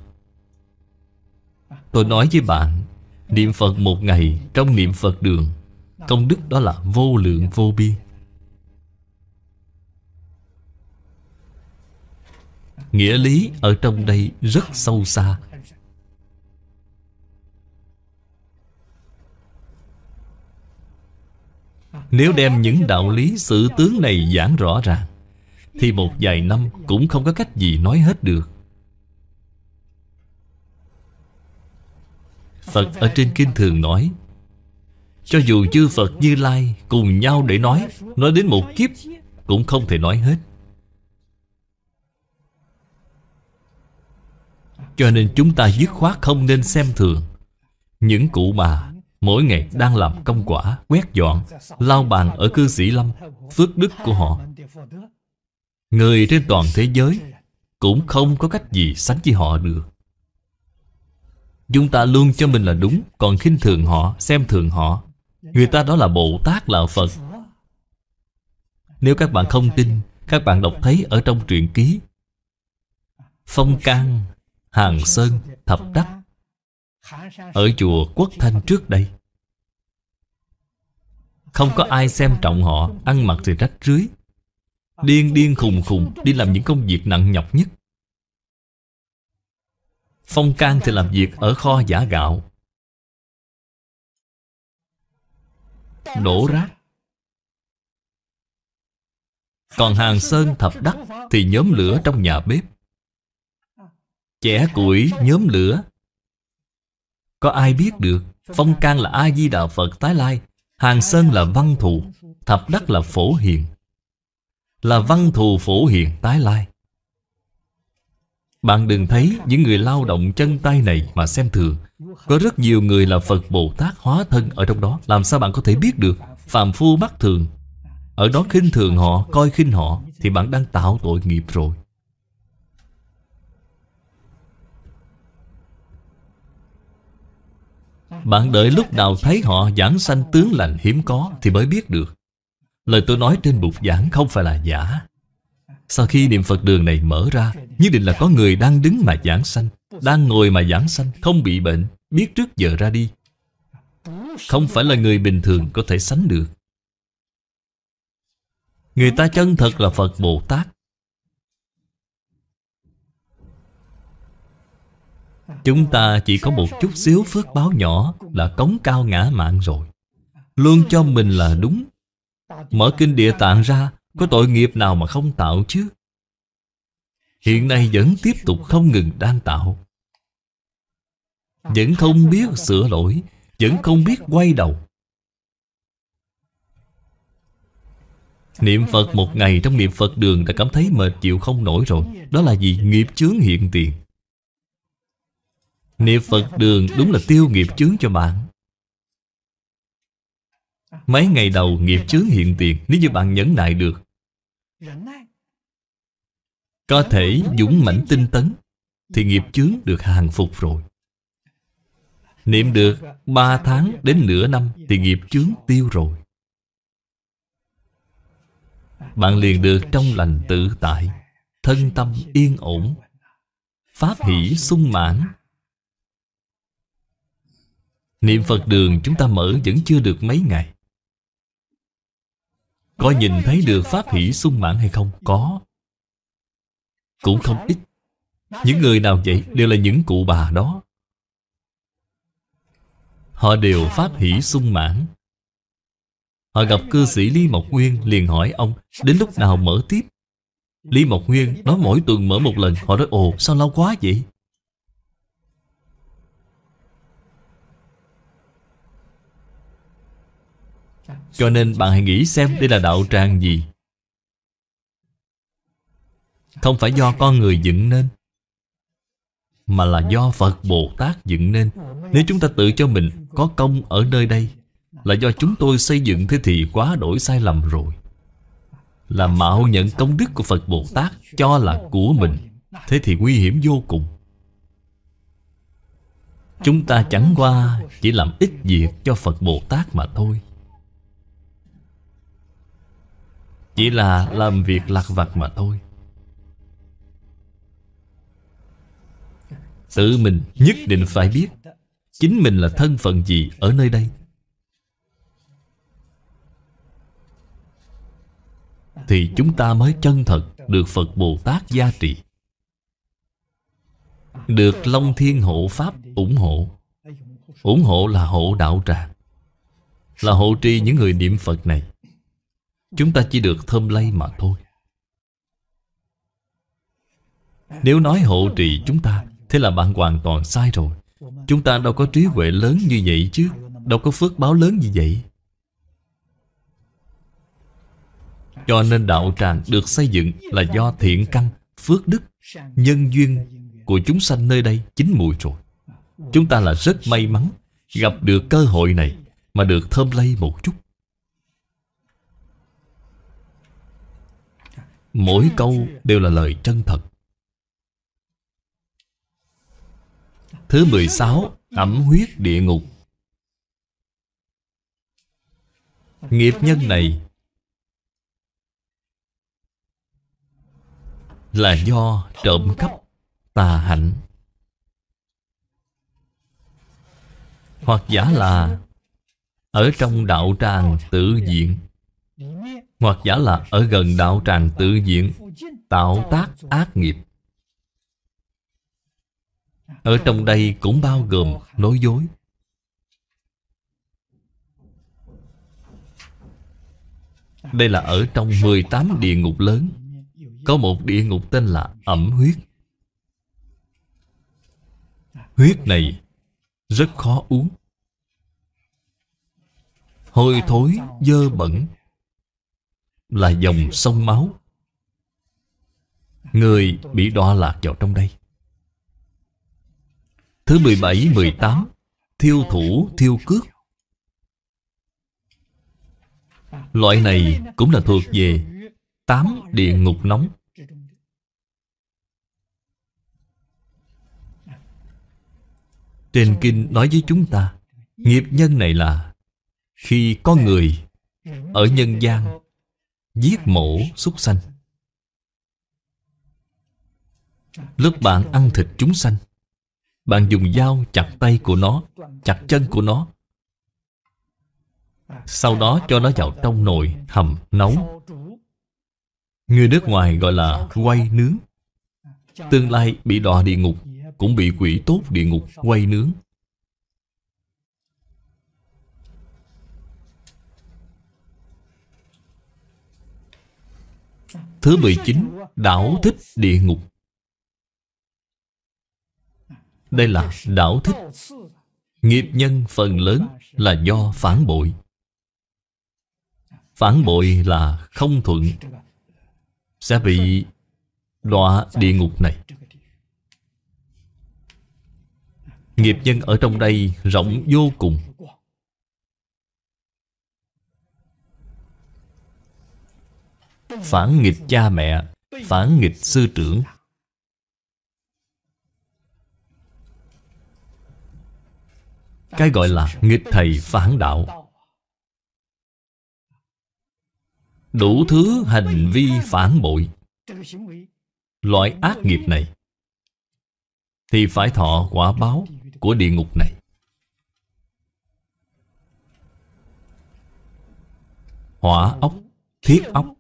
Tôi nói với bạn Niệm Phật một ngày trong niệm Phật đường Công đức đó là vô lượng vô biên Nghĩa lý ở trong đây rất sâu xa Nếu đem những đạo lý sự tướng này giảng rõ ràng Thì một vài năm cũng không có cách gì nói hết được Phật ở trên kinh thường nói Cho dù chư Phật Như Lai cùng nhau để nói Nói đến một kiếp cũng không thể nói hết Cho nên chúng ta dứt khoát không nên xem thường Những cụ bà mỗi ngày đang làm công quả Quét dọn, lao bàn ở cư sĩ Lâm Phước đức của họ Người trên toàn thế giới Cũng không có cách gì sánh với họ được Chúng ta luôn cho mình là đúng Còn khinh thường họ, xem thường họ Người ta đó là Bồ Tát, là Phật Nếu các bạn không tin Các bạn đọc thấy ở trong truyện ký Phong Cang, Hàn Sơn, Thập Đắc Ở chùa Quốc Thanh trước đây Không có ai xem trọng họ Ăn mặc thì rách rưới Điên điên khùng khùng Đi làm những công việc nặng nhọc nhất Phong can thì làm việc ở kho giả gạo Đổ rác Còn hàng sơn thập đắc Thì nhóm lửa trong nhà bếp Chẻ củi nhóm lửa Có ai biết được Phong can là A-di-đà Phật tái lai Hàng sơn là văn thù Thập đắc là phổ hiền Là văn thù phổ hiền tái lai bạn đừng thấy những người lao động chân tay này mà xem thường Có rất nhiều người là Phật Bồ Tát hóa thân ở trong đó Làm sao bạn có thể biết được Phạm phu mắt thường Ở đó khinh thường họ, coi khinh họ Thì bạn đang tạo tội nghiệp rồi Bạn đợi lúc nào thấy họ giảng sanh tướng lành hiếm có Thì mới biết được Lời tôi nói trên bục giảng không phải là giả sau khi niệm Phật đường này mở ra Nhất định là có người đang đứng mà giảng sanh Đang ngồi mà giảng sanh Không bị bệnh Biết trước giờ ra đi Không phải là người bình thường có thể sánh được Người ta chân thật là Phật Bồ Tát Chúng ta chỉ có một chút xíu phước báo nhỏ Là cống cao ngã mạng rồi Luôn cho mình là đúng Mở kinh địa tạng ra có tội nghiệp nào mà không tạo chứ Hiện nay vẫn tiếp tục không ngừng đang tạo Vẫn không biết sửa lỗi Vẫn không biết quay đầu Niệm Phật một ngày trong niệm Phật đường đã cảm thấy mệt chịu không nổi rồi Đó là gì? Nghiệp chướng hiện tiền Niệm Phật đường đúng là tiêu nghiệp chướng cho bạn Mấy ngày đầu nghiệp chướng hiện tiền Nếu như bạn nhẫn nại được Có thể dũng mãnh tinh tấn Thì nghiệp chướng được hàng phục rồi Niệm được 3 tháng đến nửa năm Thì nghiệp chướng tiêu rồi Bạn liền được trong lành tự tại Thân tâm yên ổn Pháp hỷ sung mãn Niệm Phật đường chúng ta mở vẫn chưa được mấy ngày có nhìn thấy được pháp hỷ sung mãn hay không? Có Cũng không ít Những người nào vậy đều là những cụ bà đó Họ đều pháp hỷ sung mãn Họ gặp cư sĩ Lý Mộc Nguyên liền hỏi ông Đến lúc nào mở tiếp Lý Mộc Nguyên nói mỗi tuần mở một lần Họ nói ồ sao lâu quá vậy Cho nên bạn hãy nghĩ xem đây là đạo tràng gì Không phải do con người dựng nên Mà là do Phật Bồ Tát dựng nên Nếu chúng ta tự cho mình có công ở nơi đây Là do chúng tôi xây dựng thế thì quá đổi sai lầm rồi Là mạo nhận công đức của Phật Bồ Tát Cho là của mình Thế thì nguy hiểm vô cùng Chúng ta chẳng qua chỉ làm ít việc cho Phật Bồ Tát mà thôi Chỉ là làm việc lạc vặt mà thôi Tự mình nhất định phải biết Chính mình là thân phận gì ở nơi đây Thì chúng ta mới chân thật Được Phật Bồ Tát gia trị Được Long Thiên Hộ Pháp ủng hộ ủng hộ là hộ đạo tràng là hộ trì những người niệm Phật này Chúng ta chỉ được thơm lây mà thôi Nếu nói hộ trì chúng ta Thế là bạn hoàn toàn sai rồi Chúng ta đâu có trí huệ lớn như vậy chứ Đâu có phước báo lớn như vậy Cho nên đạo tràng được xây dựng Là do thiện căn, phước đức Nhân duyên của chúng sanh nơi đây chính mùi rồi Chúng ta là rất may mắn Gặp được cơ hội này Mà được thơm lây một chút Mỗi câu đều là lời chân thật Thứ 16 Ẩm huyết địa ngục Nghiệp nhân này Là do trộm cắp tà hạnh Hoặc giả là Ở trong đạo tràng tự diện hoặc giả là ở gần đạo tràng tự diện Tạo tác ác nghiệp Ở trong đây cũng bao gồm nói dối Đây là ở trong 18 địa ngục lớn Có một địa ngục tên là ẩm huyết Huyết này rất khó uống Hôi thối, dơ bẩn là dòng sông máu Người bị đọa lạc vào trong đây Thứ 17, 18 Thiêu thủ, thiêu cước Loại này cũng là thuộc về Tám địa ngục nóng Trên kinh nói với chúng ta Nghiệp nhân này là Khi có người Ở nhân gian giết mổ súc sanh lúc bạn ăn thịt chúng sanh bạn dùng dao chặt tay của nó chặt chân của nó sau đó cho nó vào trong nồi hầm nấu người nước ngoài gọi là quay nướng tương lai bị đọa địa ngục cũng bị quỷ tốt địa ngục quay nướng Thứ 19 Đảo thích địa ngục Đây là đảo thích Nghiệp nhân phần lớn là do phản bội Phản bội là không thuận Sẽ bị đọa địa ngục này Nghiệp nhân ở trong đây rộng vô cùng phản nghịch cha mẹ phản nghịch sư trưởng cái gọi là nghịch thầy phản đạo đủ thứ hành vi phản bội loại ác nghiệp này thì phải thọ quả báo của địa ngục này hỏa ốc thiết ốc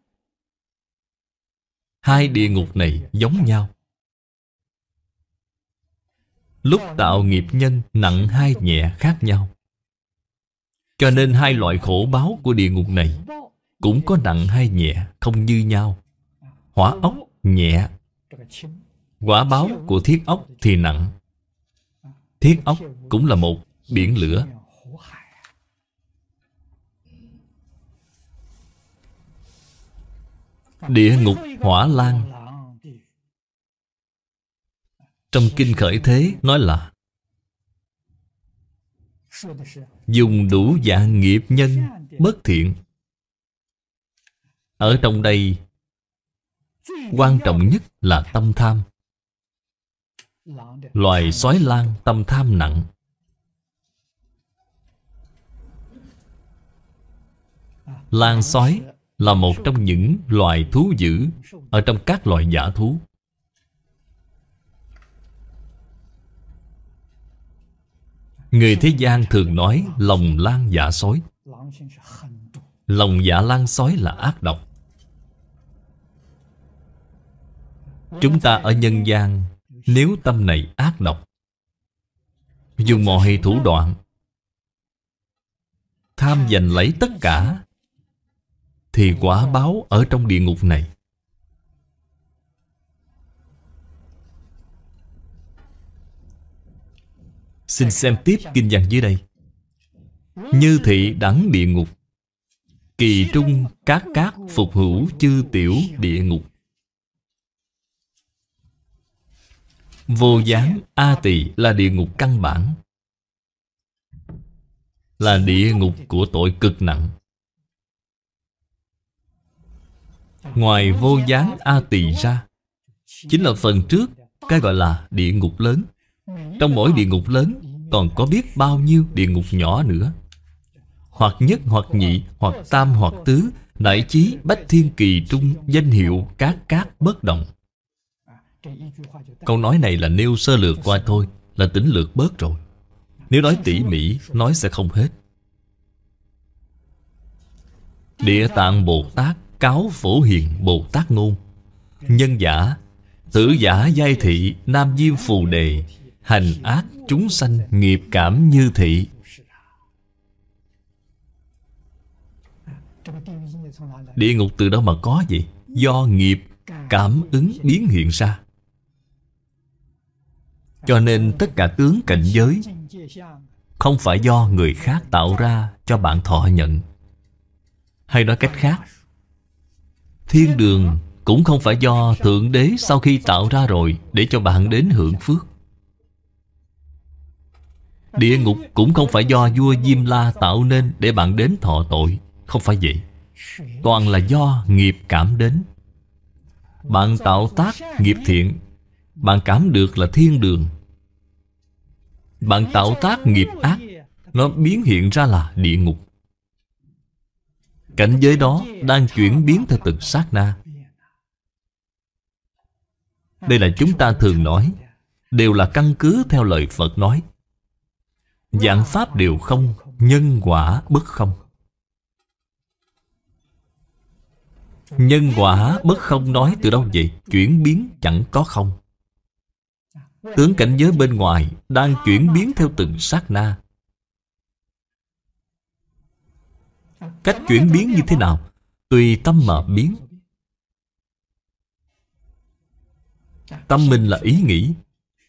Hai địa ngục này giống nhau Lúc tạo nghiệp nhân nặng hai nhẹ khác nhau Cho nên hai loại khổ báo của địa ngục này Cũng có nặng hay nhẹ không như nhau Hỏa ốc nhẹ Quả báo của thiết ốc thì nặng Thiết ốc cũng là một biển lửa Địa ngục hỏa lan Trong kinh khởi thế nói là Dùng đủ dạng nghiệp nhân bất thiện Ở trong đây Quan trọng nhất là tâm tham Loài sói lan tâm tham nặng Lan sói là một trong những loài thú dữ ở trong các loài giả thú. Người thế gian thường nói lòng lan giả dạ sói. Lòng giả dạ lan sói là ác độc. Chúng ta ở nhân gian nếu tâm này ác độc dùng mọi thủ đoạn tham giành lấy tất cả thì quả báo ở trong địa ngục này Xin xem tiếp kinh văn dưới đây Như thị đẳng địa ngục Kỳ trung các cát phục hữu chư tiểu địa ngục Vô gián A tỳ là địa ngục căn bản Là địa ngục của tội cực nặng Ngoài vô gián A Tỳ ra Chính là phần trước Cái gọi là địa ngục lớn Trong mỗi địa ngục lớn Còn có biết bao nhiêu địa ngục nhỏ nữa Hoặc nhất hoặc nhị Hoặc tam hoặc tứ Nại chí bách thiên kỳ trung Danh hiệu các cát bất động Câu nói này là nêu sơ lược qua thôi Là tính lược bớt rồi Nếu nói tỉ mỉ Nói sẽ không hết Địa tạng Bồ Tát cáo phổ hiền Bồ Tát Ngôn Nhân giả Tử giả giai thị Nam diêm phù đề Hành ác chúng sanh nghiệp cảm như thị Địa ngục từ đâu mà có vậy Do nghiệp cảm ứng biến hiện ra Cho nên tất cả tướng cảnh giới Không phải do người khác tạo ra cho bạn thọ nhận Hay nói cách khác Thiên đường cũng không phải do Thượng Đế sau khi tạo ra rồi Để cho bạn đến hưởng phước Địa ngục cũng không phải do vua Diêm La tạo nên Để bạn đến thọ tội Không phải vậy Toàn là do nghiệp cảm đến Bạn tạo tác nghiệp thiện Bạn cảm được là thiên đường Bạn tạo tác nghiệp ác Nó biến hiện ra là địa ngục Cảnh giới đó đang chuyển biến theo từng sát na Đây là chúng ta thường nói Đều là căn cứ theo lời Phật nói Dạng Pháp đều không Nhân quả bất không Nhân quả bất không nói từ đâu vậy Chuyển biến chẳng có không Tướng cảnh giới bên ngoài Đang chuyển biến theo từng sát na Cách chuyển biến như thế nào Tùy tâm mà biến Tâm mình là ý nghĩ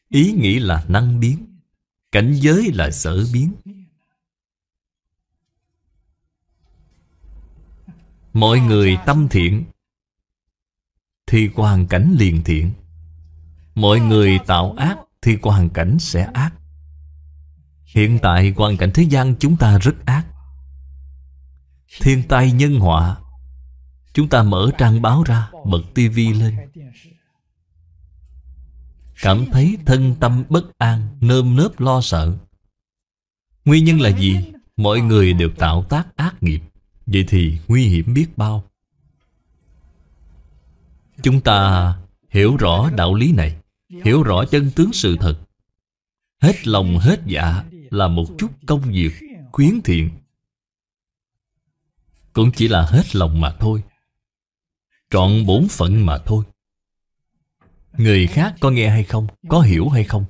Ý nghĩ là năng biến Cảnh giới là sở biến Mọi người tâm thiện Thì hoàn cảnh liền thiện Mọi người tạo ác Thì hoàn cảnh sẽ ác Hiện tại hoàn cảnh thế gian chúng ta rất ác Thiên tai nhân họa Chúng ta mở trang báo ra Bật tivi lên Cảm thấy thân tâm bất an Nơm nớp lo sợ Nguyên nhân là gì? Mọi người đều tạo tác ác nghiệp Vậy thì nguy hiểm biết bao Chúng ta hiểu rõ đạo lý này Hiểu rõ chân tướng sự thật Hết lòng hết dạ Là một chút công việc khuyến thiện cũng chỉ là hết lòng mà thôi trọn bốn phận mà thôi người khác có nghe hay không có hiểu hay không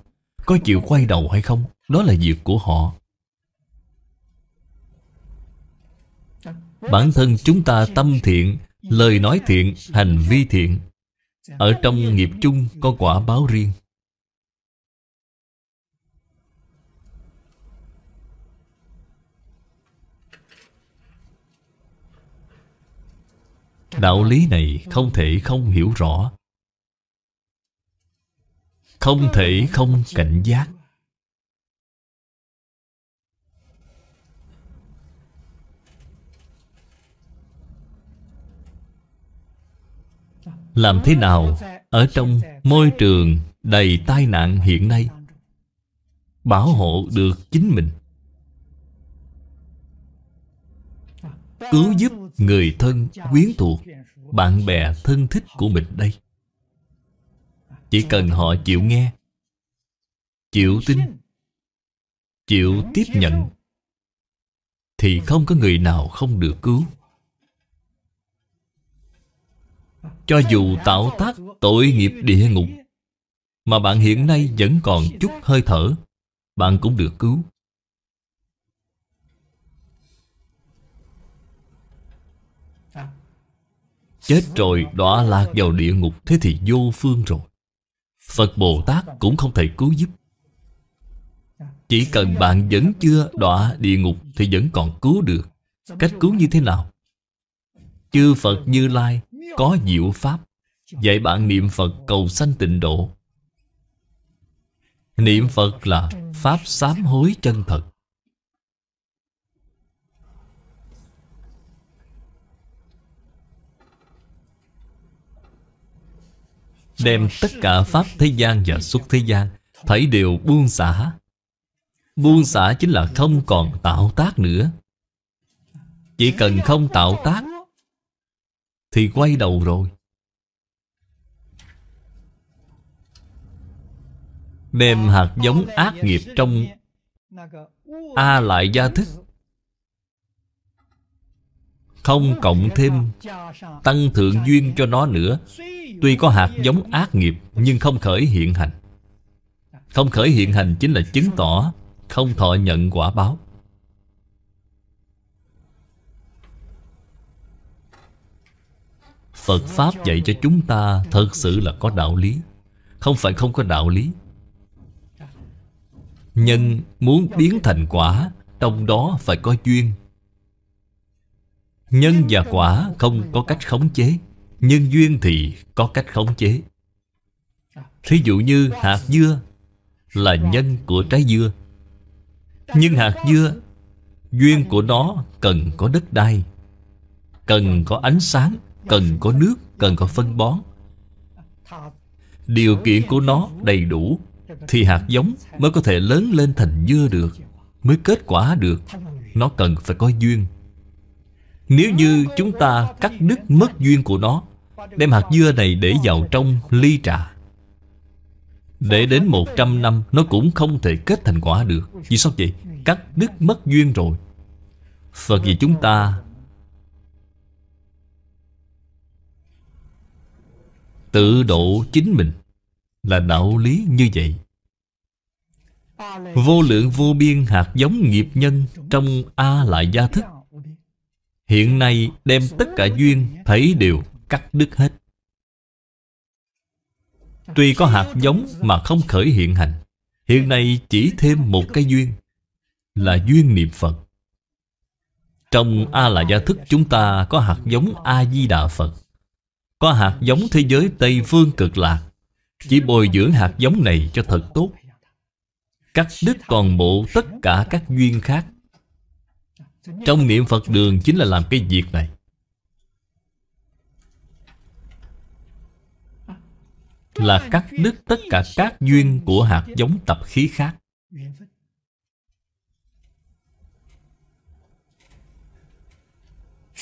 có chịu quay đầu hay không đó là việc của họ bản thân chúng ta tâm thiện lời nói thiện hành vi thiện ở trong nghiệp chung có quả báo riêng Đạo lý này không thể không hiểu rõ Không thể không cảnh giác Làm thế nào Ở trong môi trường đầy tai nạn hiện nay Bảo hộ được chính mình Cứu giúp người thân quyến thuộc bạn bè thân thích của mình đây chỉ cần họ chịu nghe chịu tin chịu tiếp nhận thì không có người nào không được cứu cho dù tạo tác tội nghiệp địa ngục mà bạn hiện nay vẫn còn chút hơi thở bạn cũng được cứu Chết rồi đọa lạc vào địa ngục Thế thì vô phương rồi Phật Bồ Tát cũng không thể cứu giúp Chỉ cần bạn vẫn chưa đọa địa ngục Thì vẫn còn cứu được Cách cứu như thế nào? Chư Phật Như Lai có diệu pháp Dạy bạn niệm Phật cầu sanh tịnh độ Niệm Phật là Pháp sám hối chân thật Đem tất cả Pháp thế gian và xuất thế gian Thấy đều buông xả Buông xả chính là không còn tạo tác nữa Chỉ cần không tạo tác Thì quay đầu rồi Đem hạt giống ác nghiệp trong A lại gia thức không cộng thêm Tăng thượng duyên cho nó nữa Tuy có hạt giống ác nghiệp Nhưng không khởi hiện hành Không khởi hiện hành chính là chứng tỏ Không thọ nhận quả báo Phật Pháp dạy cho chúng ta Thật sự là có đạo lý Không phải không có đạo lý Nhân muốn biến thành quả Trong đó phải có duyên Nhân và quả không có cách khống chế Nhưng duyên thì có cách khống chế Thí dụ như hạt dưa Là nhân của trái dưa Nhưng hạt dưa Duyên của nó cần có đất đai Cần có ánh sáng Cần có nước Cần có phân bón Điều kiện của nó đầy đủ Thì hạt giống mới có thể lớn lên thành dưa được Mới kết quả được Nó cần phải có duyên nếu như chúng ta cắt đứt mất duyên của nó Đem hạt dưa này để vào trong ly trà Để đến 100 năm Nó cũng không thể kết thành quả được Vì sao vậy? Cắt đứt mất duyên rồi Phật vì chúng ta Tự độ chính mình Là đạo lý như vậy Vô lượng vô biên hạt giống nghiệp nhân Trong A lại gia thức Hiện nay đem tất cả duyên Thấy đều cắt đứt hết Tuy có hạt giống mà không khởi hiện hành Hiện nay chỉ thêm một cái duyên Là duyên niệm Phật Trong A là gia thức chúng ta có hạt giống A-di-đà Phật Có hạt giống thế giới Tây Phương cực lạc Chỉ bồi dưỡng hạt giống này cho thật tốt Cắt đứt toàn bộ tất cả các duyên khác trong niệm Phật đường chính là làm cái việc này Là cắt đứt tất cả các duyên của hạt giống tập khí khác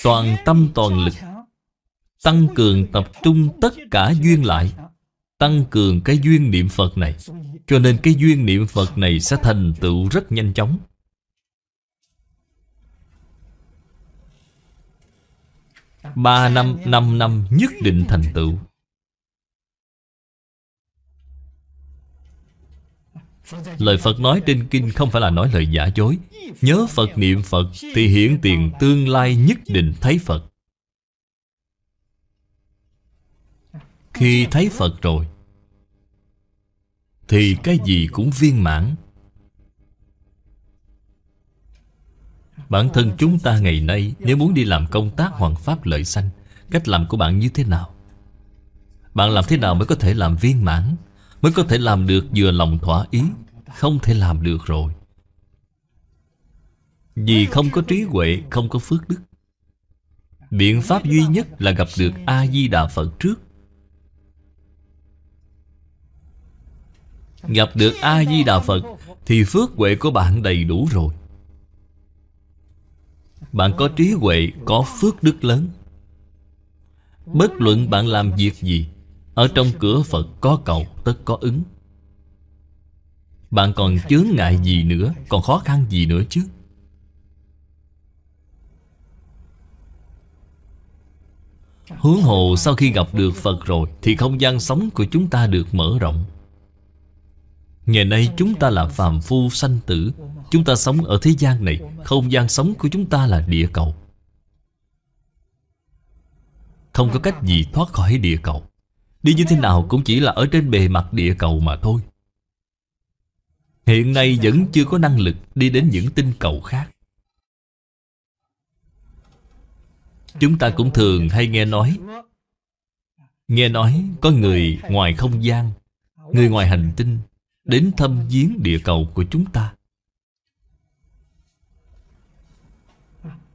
Toàn tâm toàn lực Tăng cường tập trung tất cả duyên lại Tăng cường cái duyên niệm Phật này Cho nên cái duyên niệm Phật này sẽ thành tựu rất nhanh chóng ba năm năm năm nhất định thành tựu Lời Phật nói trên kinh không phải là nói lời giả dối Nhớ Phật niệm Phật Thì hiển tiền tương lai nhất định thấy Phật Khi thấy Phật rồi Thì cái gì cũng viên mãn Bản thân chúng ta ngày nay Nếu muốn đi làm công tác hoàn pháp lợi sanh Cách làm của bạn như thế nào Bạn làm thế nào mới có thể làm viên mãn Mới có thể làm được vừa lòng thỏa ý Không thể làm được rồi Vì không có trí huệ Không có phước đức Biện pháp duy nhất là gặp được A-di-đà Phật trước Gặp được A-di-đà Phật Thì phước huệ của bạn đầy đủ rồi bạn có trí huệ Có phước đức lớn Bất luận bạn làm việc gì Ở trong cửa Phật có cầu Tất có ứng Bạn còn chướng ngại gì nữa Còn khó khăn gì nữa chứ Hướng hồ sau khi gặp được Phật rồi Thì không gian sống của chúng ta được mở rộng Ngày nay chúng ta là phàm phu sanh tử Chúng ta sống ở thế gian này Không gian sống của chúng ta là địa cầu Không có cách gì thoát khỏi địa cầu Đi như thế nào cũng chỉ là ở trên bề mặt địa cầu mà thôi Hiện nay vẫn chưa có năng lực đi đến những tinh cầu khác Chúng ta cũng thường hay nghe nói Nghe nói có người ngoài không gian Người ngoài hành tinh Đến thăm viếng địa cầu của chúng ta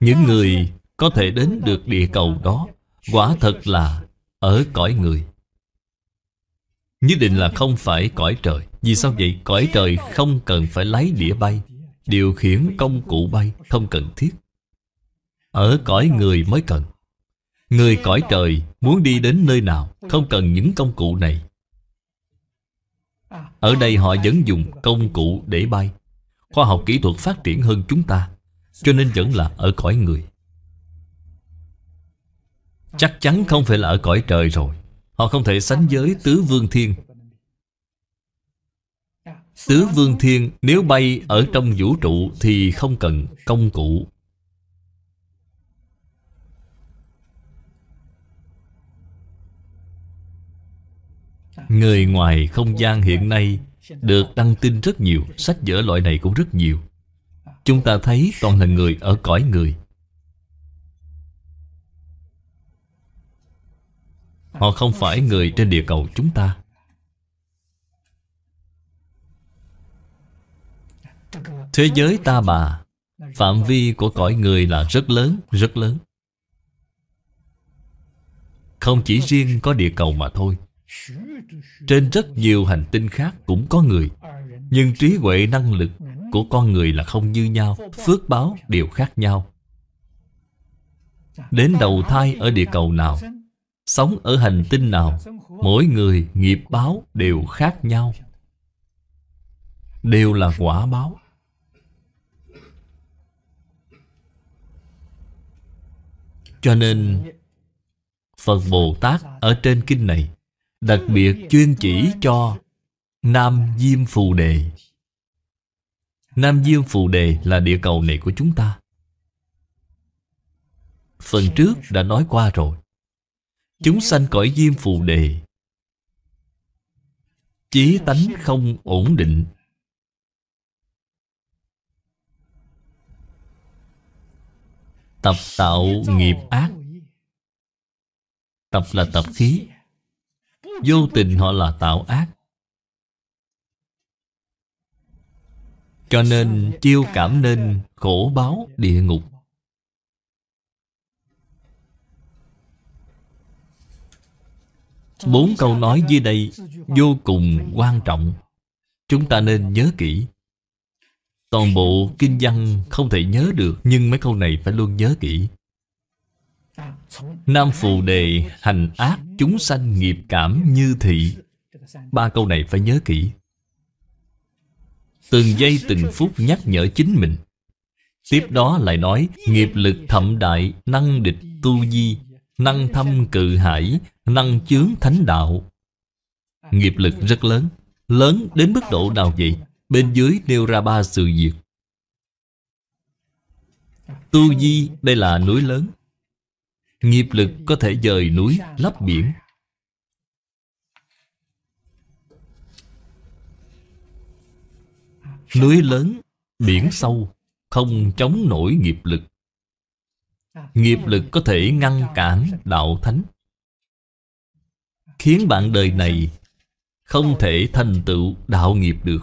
Những người có thể đến được địa cầu đó Quả thật là ở cõi người Nhất định là không phải cõi trời Vì sao vậy? Cõi trời không cần phải lấy đĩa bay Điều khiển công cụ bay không cần thiết Ở cõi người mới cần Người cõi trời muốn đi đến nơi nào Không cần những công cụ này ở đây họ vẫn dùng công cụ để bay Khoa học kỹ thuật phát triển hơn chúng ta Cho nên vẫn là ở cõi người Chắc chắn không phải là ở cõi trời rồi Họ không thể sánh với tứ vương thiên Tứ vương thiên nếu bay ở trong vũ trụ Thì không cần công cụ Người ngoài không gian hiện nay Được đăng tin rất nhiều Sách vở loại này cũng rất nhiều Chúng ta thấy toàn là người ở cõi người Họ không phải người trên địa cầu chúng ta Thế giới ta bà Phạm vi của cõi người là rất lớn, rất lớn Không chỉ riêng có địa cầu mà thôi trên rất nhiều hành tinh khác cũng có người Nhưng trí huệ năng lực của con người là không như nhau Phước báo đều khác nhau Đến đầu thai ở địa cầu nào Sống ở hành tinh nào Mỗi người nghiệp báo đều khác nhau Đều là quả báo Cho nên Phật Bồ Tát ở trên kinh này đặc biệt chuyên chỉ cho Nam Diêm Phù Đề Nam Diêm Phù Đề là địa cầu này của chúng ta Phần trước đã nói qua rồi Chúng sanh cõi Diêm Phù Đề Chí tánh không ổn định Tập tạo nghiệp ác Tập là tập khí Vô tình họ là tạo ác Cho nên chiêu cảm nên khổ báo địa ngục Bốn câu nói dưới đây vô cùng quan trọng Chúng ta nên nhớ kỹ Toàn bộ kinh văn không thể nhớ được Nhưng mấy câu này phải luôn nhớ kỹ Nam phù đề hành ác Chúng sanh nghiệp cảm như thị Ba câu này phải nhớ kỹ Từng giây từng phút nhắc nhở chính mình Tiếp đó lại nói Nghiệp lực thậm đại Năng địch tu di Năng thâm cự hải Năng chướng thánh đạo Nghiệp lực rất lớn Lớn đến mức độ nào vậy Bên dưới nêu ra ba sự việc Tu Di đây là núi lớn Nghiệp lực có thể dời núi lấp biển Núi lớn, biển sâu Không chống nổi nghiệp lực Nghiệp lực có thể ngăn cản đạo thánh Khiến bạn đời này Không thể thành tựu đạo nghiệp được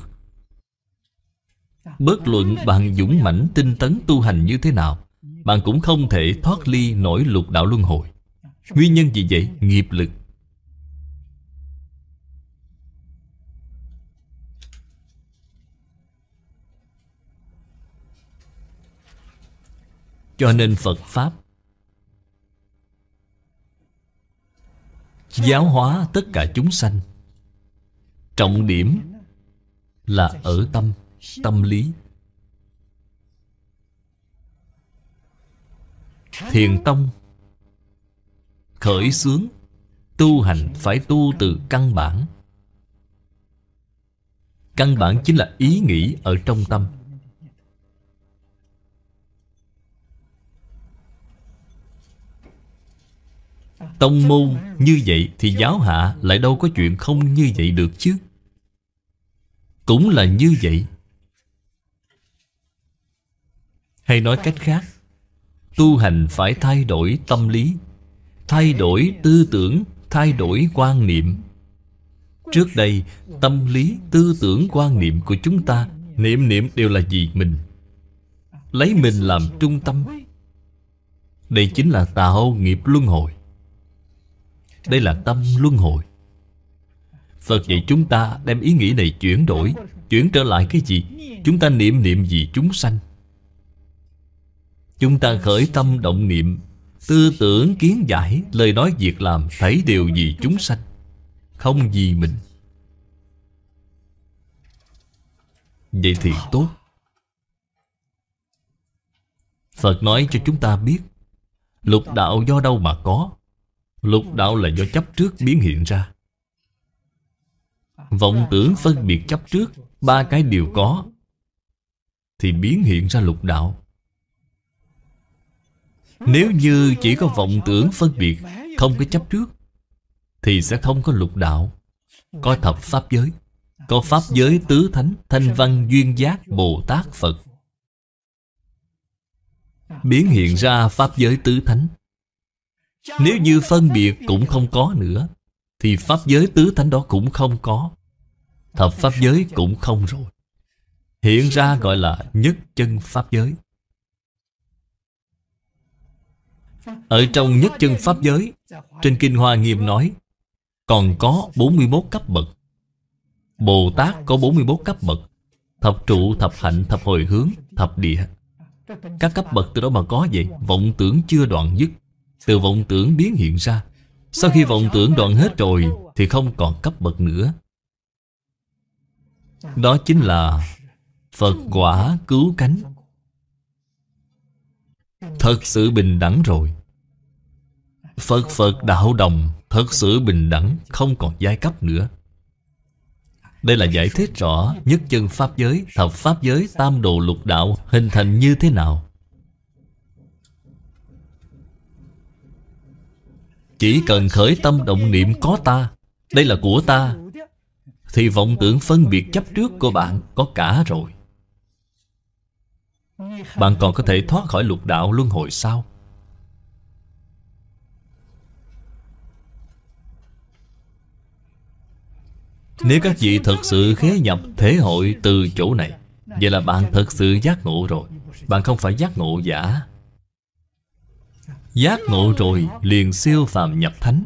Bất luận bạn dũng mãnh tinh tấn tu hành như thế nào bạn cũng không thể thoát ly nổi lục đạo luân hồi Nguyên nhân gì vậy? Nghiệp lực Cho nên Phật Pháp Giáo hóa tất cả chúng sanh Trọng điểm là ở tâm, tâm lý Thiền tông khởi xướng tu hành phải tu từ căn bản. Căn bản chính là ý nghĩ ở trong tâm. Tông môn như vậy thì giáo hạ lại đâu có chuyện không như vậy được chứ. Cũng là như vậy. Hay nói cách khác tu hành phải thay đổi tâm lý thay đổi tư tưởng thay đổi quan niệm trước đây tâm lý tư tưởng quan niệm của chúng ta niệm niệm đều là gì mình lấy mình làm trung tâm đây chính là tạo nghiệp luân hồi đây là tâm luân hồi Phật dạy chúng ta đem ý nghĩ này chuyển đổi Chuyển trở lại cái gì Chúng ta niệm niệm gì chúng sanh Chúng ta khởi tâm động niệm Tư tưởng kiến giải Lời nói việc làm Thấy điều gì chúng sanh Không gì mình Vậy thì tốt Phật nói cho chúng ta biết Lục đạo do đâu mà có Lục đạo là do chấp trước biến hiện ra Vọng tưởng phân biệt chấp trước Ba cái đều có Thì biến hiện ra lục đạo nếu như chỉ có vọng tưởng phân biệt Không có chấp trước Thì sẽ không có lục đạo Có thập pháp giới Có pháp giới tứ thánh Thanh văn duyên giác Bồ Tát Phật Biến hiện ra pháp giới tứ thánh Nếu như phân biệt cũng không có nữa Thì pháp giới tứ thánh đó cũng không có Thập pháp giới cũng không rồi Hiện ra gọi là nhất chân pháp giới Ở trong nhất chân Pháp giới Trên Kinh Hoa Nghiêm nói Còn có 41 cấp bậc Bồ Tát có 41 cấp bậc Thập trụ, thập hạnh, thập hồi hướng, thập địa Các cấp bậc từ đó mà có vậy Vọng tưởng chưa đoạn dứt Từ vọng tưởng biến hiện ra Sau khi vọng tưởng đoạn hết rồi Thì không còn cấp bậc nữa Đó chính là Phật quả cứu cánh Thật sự bình đẳng rồi Phật Phật đạo đồng Thật sự bình đẳng Không còn giai cấp nữa Đây là giải thích rõ Nhất chân Pháp giới Thập Pháp giới Tam đồ lục đạo Hình thành như thế nào Chỉ cần khởi tâm động niệm có ta Đây là của ta Thì vọng tưởng phân biệt chấp trước của bạn Có cả rồi bạn còn có thể thoát khỏi lục đạo luân hồi sao? Nếu các vị thật sự khế nhập thế hội từ chỗ này Vậy là bạn thật sự giác ngộ rồi Bạn không phải giác ngộ giả Giác ngộ rồi liền siêu phàm nhập thánh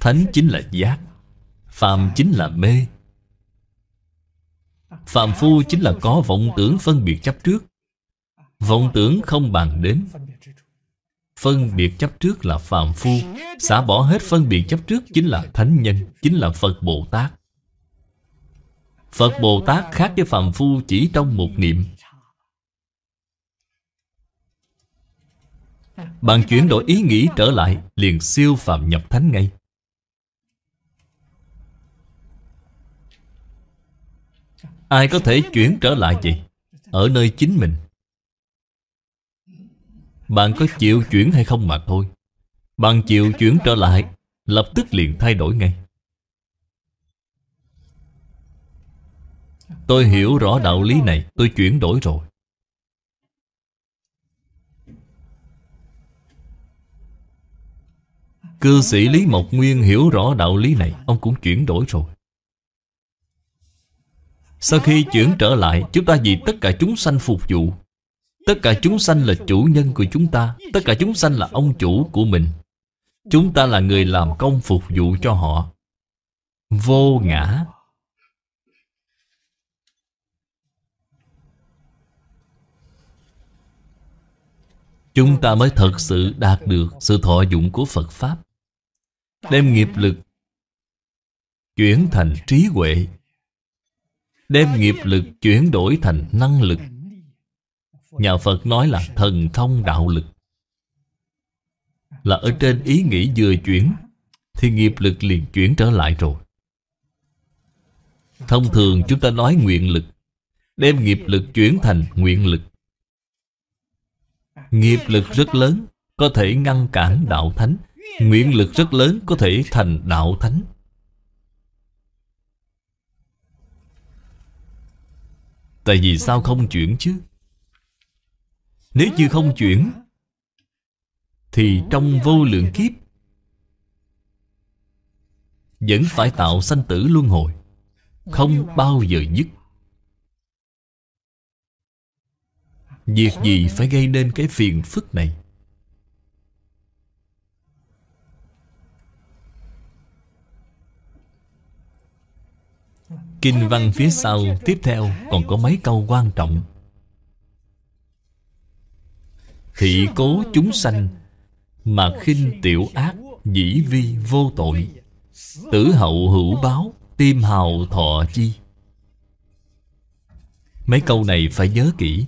Thánh chính là giác Phàm chính là mê Phàm phu chính là có vọng tưởng phân biệt chấp trước Vọng tưởng không bàn đến Phân biệt chấp trước là phàm phu Xả bỏ hết phân biệt chấp trước chính là thánh nhân Chính là Phật Bồ Tát Phật Bồ Tát khác với phàm phu chỉ trong một niệm Bạn chuyển đổi ý nghĩ trở lại Liền siêu phàm nhập thánh ngay Ai có thể chuyển trở lại vậy? Ở nơi chính mình bạn có chịu chuyển hay không mà thôi Bạn chịu chuyển trở lại Lập tức liền thay đổi ngay Tôi hiểu rõ đạo lý này Tôi chuyển đổi rồi Cư sĩ Lý Mộc Nguyên hiểu rõ đạo lý này Ông cũng chuyển đổi rồi Sau khi chuyển trở lại Chúng ta vì tất cả chúng sanh phục vụ Tất cả chúng sanh là chủ nhân của chúng ta Tất cả chúng sanh là ông chủ của mình Chúng ta là người làm công phục vụ cho họ Vô ngã Chúng ta mới thật sự đạt được sự thọ dụng của Phật Pháp Đem nghiệp lực chuyển thành trí huệ Đem nghiệp lực chuyển đổi thành năng lực Nhà Phật nói là thần thông đạo lực Là ở trên ý nghĩ vừa chuyển Thì nghiệp lực liền chuyển trở lại rồi Thông thường chúng ta nói nguyện lực Đem nghiệp lực chuyển thành nguyện lực Nghiệp lực rất lớn Có thể ngăn cản đạo thánh Nguyện lực rất lớn Có thể thành đạo thánh Tại vì sao không chuyển chứ nếu như không chuyển Thì trong vô lượng kiếp Vẫn phải tạo sanh tử luân hồi Không bao giờ dứt Việc gì phải gây nên cái phiền phức này Kinh văn phía sau tiếp theo còn có mấy câu quan trọng thị cố chúng sanh mà khinh tiểu ác dĩ vi vô tội tử hậu hữu báo tim hào thọ chi mấy câu này phải nhớ kỹ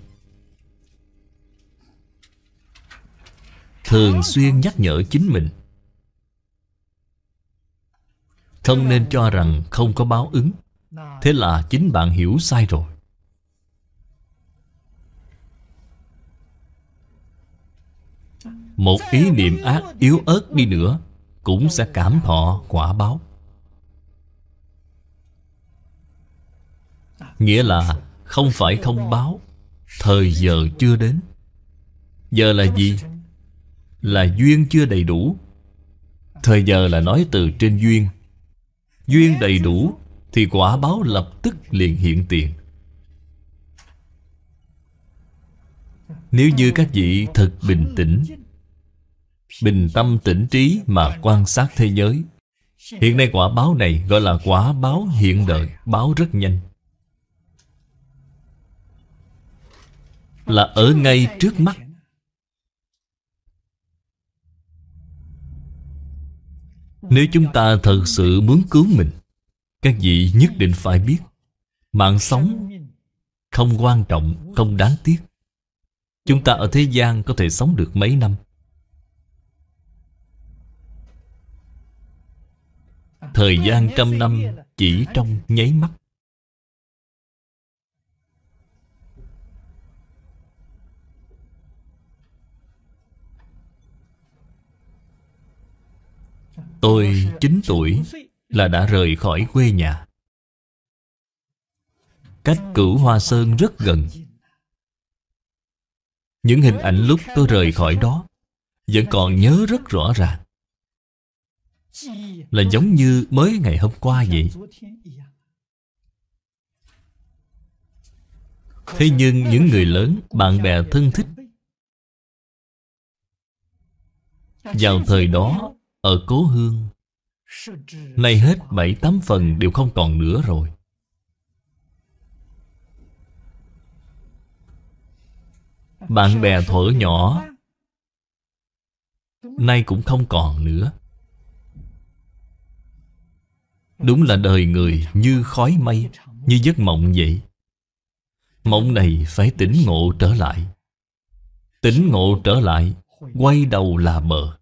thường xuyên nhắc nhở chính mình không nên cho rằng không có báo ứng thế là chính bạn hiểu sai rồi Một ý niệm ác yếu ớt đi nữa Cũng sẽ cảm thọ quả báo Nghĩa là không phải không báo Thời giờ chưa đến Giờ là gì? Là duyên chưa đầy đủ Thời giờ là nói từ trên duyên Duyên đầy đủ Thì quả báo lập tức liền hiện tiền Nếu như các vị thật bình tĩnh Bình tâm tỉnh trí mà quan sát thế giới Hiện nay quả báo này gọi là quả báo hiện đời Báo rất nhanh Là ở ngay trước mắt Nếu chúng ta thật sự muốn cứu mình Các vị nhất định phải biết Mạng sống không quan trọng, không đáng tiếc Chúng ta ở thế gian có thể sống được mấy năm Thời gian trăm năm chỉ trong nháy mắt Tôi chín tuổi là đã rời khỏi quê nhà Cách cửu Hoa Sơn rất gần Những hình ảnh lúc tôi rời khỏi đó Vẫn còn nhớ rất rõ ràng là giống như mới ngày hôm qua vậy Thế nhưng những người lớn, bạn bè thân thích Vào thời đó, ở Cố Hương Nay hết bảy tám phần đều không còn nữa rồi Bạn bè thuở nhỏ Nay cũng không còn nữa Đúng là đời người như khói mây Như giấc mộng vậy Mộng này phải tỉnh ngộ trở lại Tỉnh ngộ trở lại Quay đầu là bờ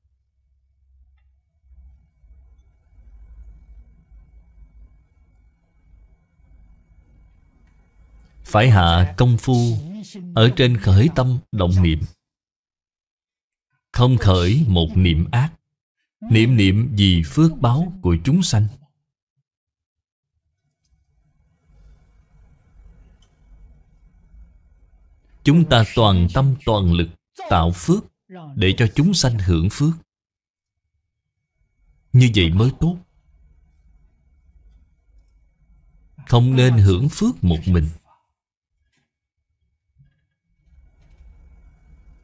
Phải hạ công phu Ở trên khởi tâm động niệm Không khởi một niệm ác Niệm niệm vì phước báo của chúng sanh Chúng ta toàn tâm toàn lực tạo phước Để cho chúng sanh hưởng phước Như vậy mới tốt Không nên hưởng phước một mình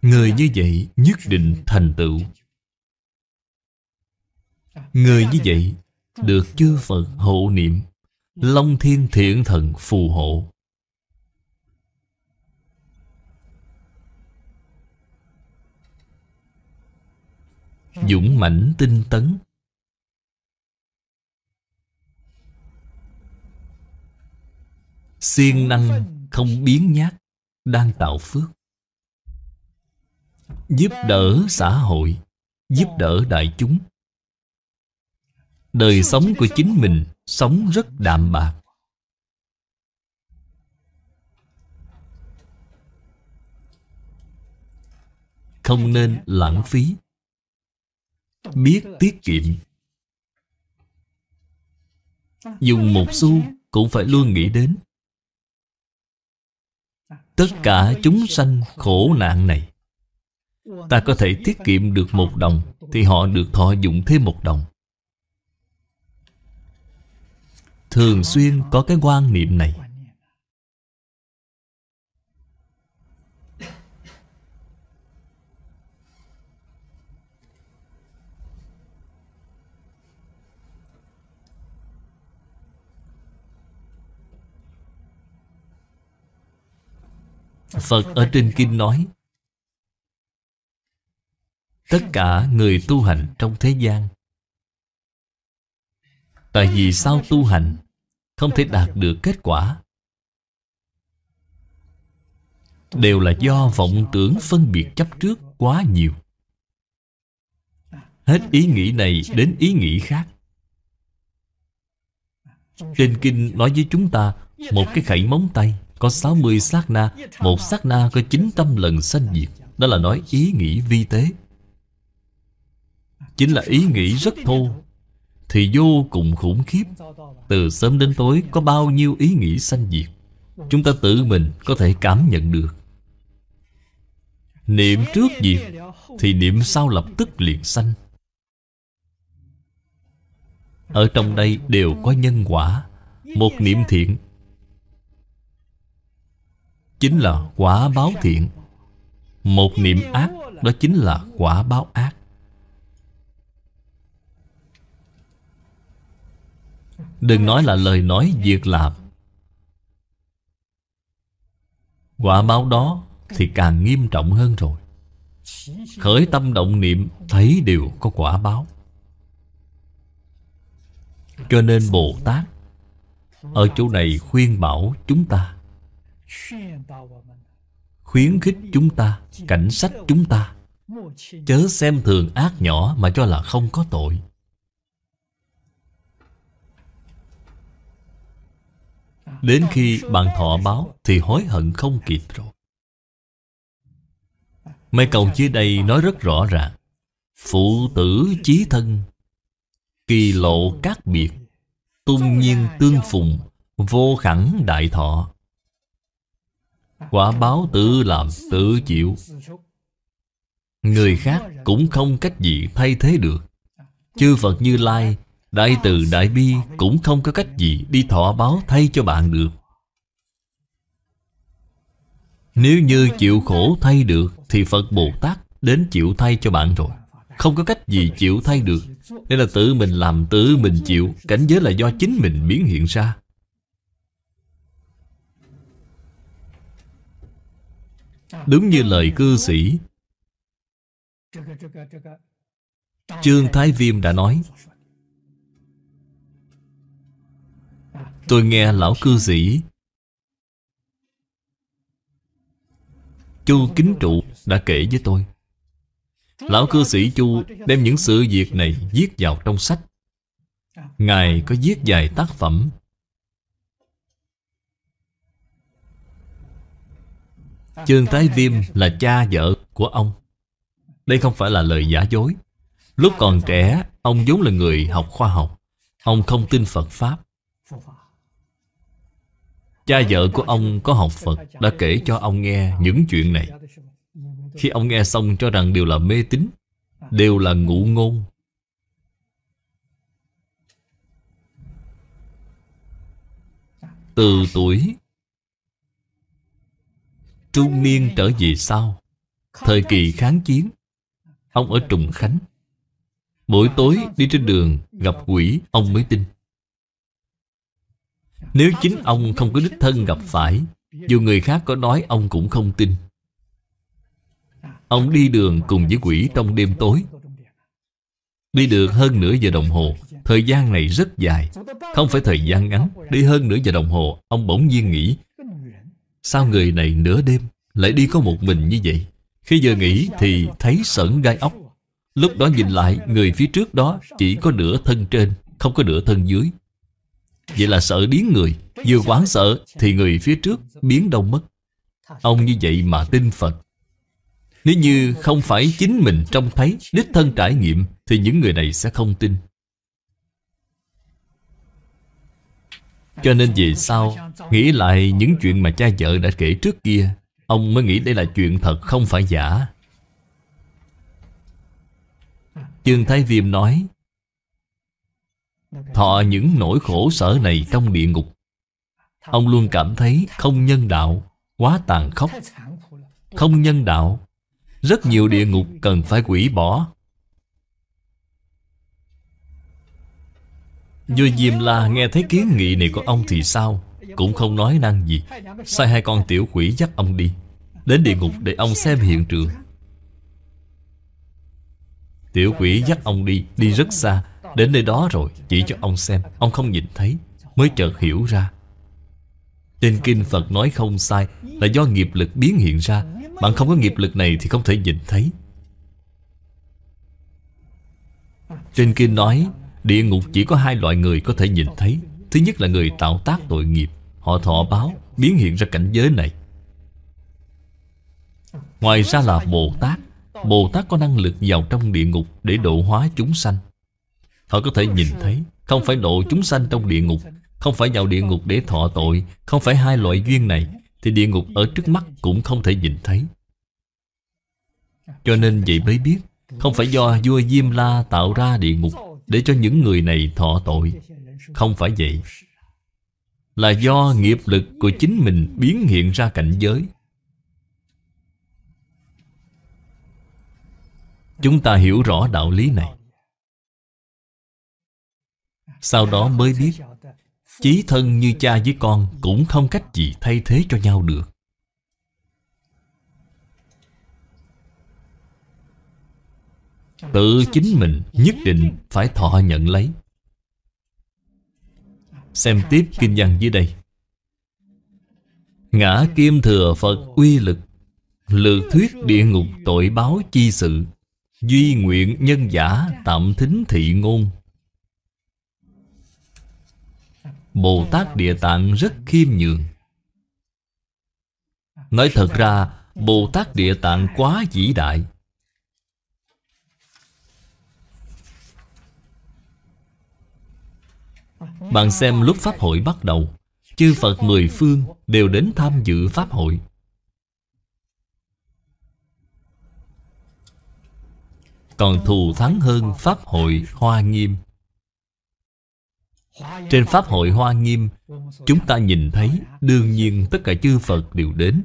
Người như vậy nhất định thành tựu Người như vậy được chư Phật hộ niệm Long thiên thiện thần phù hộ dũng mãnh tinh tấn siêng năng không biến nhát đang tạo phước giúp đỡ xã hội giúp đỡ đại chúng đời sống của chính mình sống rất đạm bạc không nên lãng phí biết tiết kiệm dùng một xu cũng phải luôn nghĩ đến tất cả chúng sanh khổ nạn này ta có thể tiết kiệm được một đồng thì họ được thọ dụng thêm một đồng thường xuyên có cái quan niệm này Phật ở trên kinh nói Tất cả người tu hành trong thế gian Tại vì sao tu hành Không thể đạt được kết quả Đều là do vọng tưởng phân biệt chấp trước quá nhiều Hết ý nghĩ này đến ý nghĩ khác Trên kinh nói với chúng ta Một cái khẩy móng tay có 60 sát na Một sát na có 900 lần sanh diệt Đó là nói ý nghĩ vi tế Chính là ý nghĩ rất thô Thì vô cùng khủng khiếp Từ sớm đến tối có bao nhiêu ý nghĩ sanh diệt Chúng ta tự mình có thể cảm nhận được Niệm trước diệt Thì niệm sau lập tức liền sanh Ở trong đây đều có nhân quả Một niệm thiện Chính là quả báo thiện Một niệm ác Đó chính là quả báo ác Đừng nói là lời nói việc làm Quả báo đó Thì càng nghiêm trọng hơn rồi Khởi tâm động niệm Thấy đều có quả báo Cho nên Bồ Tát Ở chỗ này khuyên bảo chúng ta khuyến khích chúng ta, cảnh sách chúng ta. Chớ xem thường ác nhỏ mà cho là không có tội. Đến khi bạn thọ báo thì hối hận không kịp rồi. Mấy câu dưới đây nói rất rõ ràng. Phụ tử chí thân, kỳ lộ các biệt, tung nhiên tương phùng, vô khẳng đại thọ. Quả báo tự làm tự chịu Người khác cũng không cách gì thay thế được Chư Phật Như Lai Đại từ Đại Bi cũng không có cách gì đi thọ báo thay cho bạn được Nếu như chịu khổ thay được Thì Phật Bồ Tát đến chịu thay cho bạn rồi Không có cách gì chịu thay được Nên là tự mình làm tự mình chịu Cảnh giới là do chính mình biến hiện ra Đúng như lời cư sĩ Trương Thái Viêm đã nói Tôi nghe lão cư sĩ Chu Kính Trụ đã kể với tôi Lão cư sĩ Chu đem những sự việc này viết vào trong sách Ngài có viết vài tác phẩm Chương Thái Viêm là cha vợ của ông Đây không phải là lời giả dối Lúc còn trẻ Ông vốn là người học khoa học Ông không tin Phật Pháp Cha vợ của ông có học Phật Đã kể cho ông nghe những chuyện này Khi ông nghe xong cho rằng đều là mê tín Đều là ngụ ngôn Từ tuổi Trung niên trở về sau Thời kỳ kháng chiến Ông ở Trùng Khánh Mỗi tối đi trên đường gặp quỷ Ông mới tin Nếu chính ông không có đích thân gặp phải Dù người khác có nói ông cũng không tin Ông đi đường cùng với quỷ trong đêm tối Đi được hơn nửa giờ đồng hồ Thời gian này rất dài Không phải thời gian ngắn Đi hơn nửa giờ đồng hồ Ông bỗng nhiên nghĩ Sao người này nửa đêm Lại đi có một mình như vậy Khi giờ nghĩ thì thấy sởn gai ốc Lúc đó nhìn lại Người phía trước đó chỉ có nửa thân trên Không có nửa thân dưới Vậy là sợ điếng người Vừa quán sợ thì người phía trước biến đâu mất Ông như vậy mà tin Phật Nếu như không phải chính mình trông thấy Đích thân trải nghiệm Thì những người này sẽ không tin Cho nên về sau Nghĩ lại những chuyện mà cha vợ đã kể trước kia Ông mới nghĩ đây là chuyện thật không phải giả Trương Thái Viêm nói Thọ những nỗi khổ sở này trong địa ngục Ông luôn cảm thấy không nhân đạo Quá tàn khốc Không nhân đạo Rất nhiều địa ngục cần phải quỷ bỏ Vua Diêm La nghe thấy kiến nghị này của ông thì sao Cũng không nói năng gì Sai hai con tiểu quỷ dắt ông đi Đến địa ngục để ông xem hiện trường Tiểu quỷ dắt ông đi Đi rất xa Đến nơi đó rồi Chỉ cho ông xem Ông không nhìn thấy Mới chợt hiểu ra Trên kinh Phật nói không sai Là do nghiệp lực biến hiện ra Bạn không có nghiệp lực này Thì không thể nhìn thấy Trên kinh nói Địa ngục chỉ có hai loại người có thể nhìn thấy Thứ nhất là người tạo tác tội nghiệp Họ thọ báo biến hiện ra cảnh giới này Ngoài ra là Bồ Tát Bồ Tát có năng lực vào trong địa ngục Để độ hóa chúng sanh Họ có thể nhìn thấy Không phải độ chúng sanh trong địa ngục Không phải vào địa ngục để thọ tội Không phải hai loại duyên này Thì địa ngục ở trước mắt cũng không thể nhìn thấy Cho nên vậy mới biết Không phải do vua Diêm La tạo ra địa ngục để cho những người này thọ tội Không phải vậy Là do nghiệp lực của chính mình biến hiện ra cảnh giới Chúng ta hiểu rõ đạo lý này Sau đó mới biết Chí thân như cha với con Cũng không cách gì thay thế cho nhau được tự chính mình nhất định phải thọ nhận lấy xem tiếp kinh văn dưới đây ngã kim thừa phật uy lực lược thuyết địa ngục tội báo chi sự duy nguyện nhân giả tạm thính thị ngôn bồ tát địa tạng rất khiêm nhường nói thật ra bồ tát địa tạng quá vĩ đại Bạn xem lúc Pháp hội bắt đầu Chư Phật mười phương đều đến tham dự Pháp hội Còn thù thắng hơn Pháp hội Hoa Nghiêm Trên Pháp hội Hoa Nghiêm Chúng ta nhìn thấy Đương nhiên tất cả chư Phật đều đến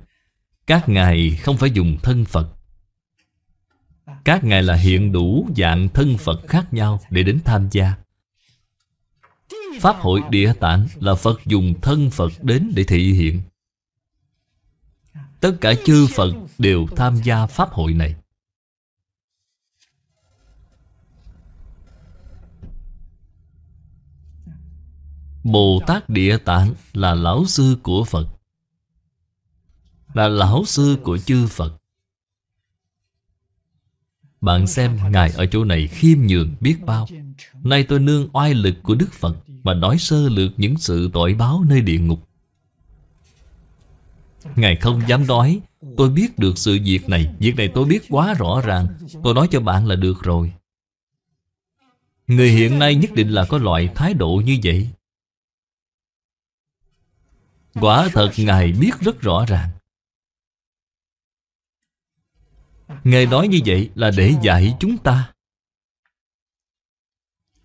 Các ngài không phải dùng thân Phật Các ngài là hiện đủ dạng thân Phật khác nhau để đến tham gia Pháp hội địa tạng là Phật dùng thân Phật đến để thị hiện Tất cả chư Phật đều tham gia Pháp hội này Bồ Tát Địa Tạng là lão sư của Phật Là lão sư của chư Phật Bạn xem Ngài ở chỗ này khiêm nhường biết bao Nay tôi nương oai lực của Đức Phật Mà nói sơ lược những sự tội báo nơi địa ngục Ngài không dám nói Tôi biết được sự việc này Việc này tôi biết quá rõ ràng Tôi nói cho bạn là được rồi Người hiện nay nhất định là có loại thái độ như vậy Quả thật Ngài biết rất rõ ràng Ngài nói như vậy là để dạy chúng ta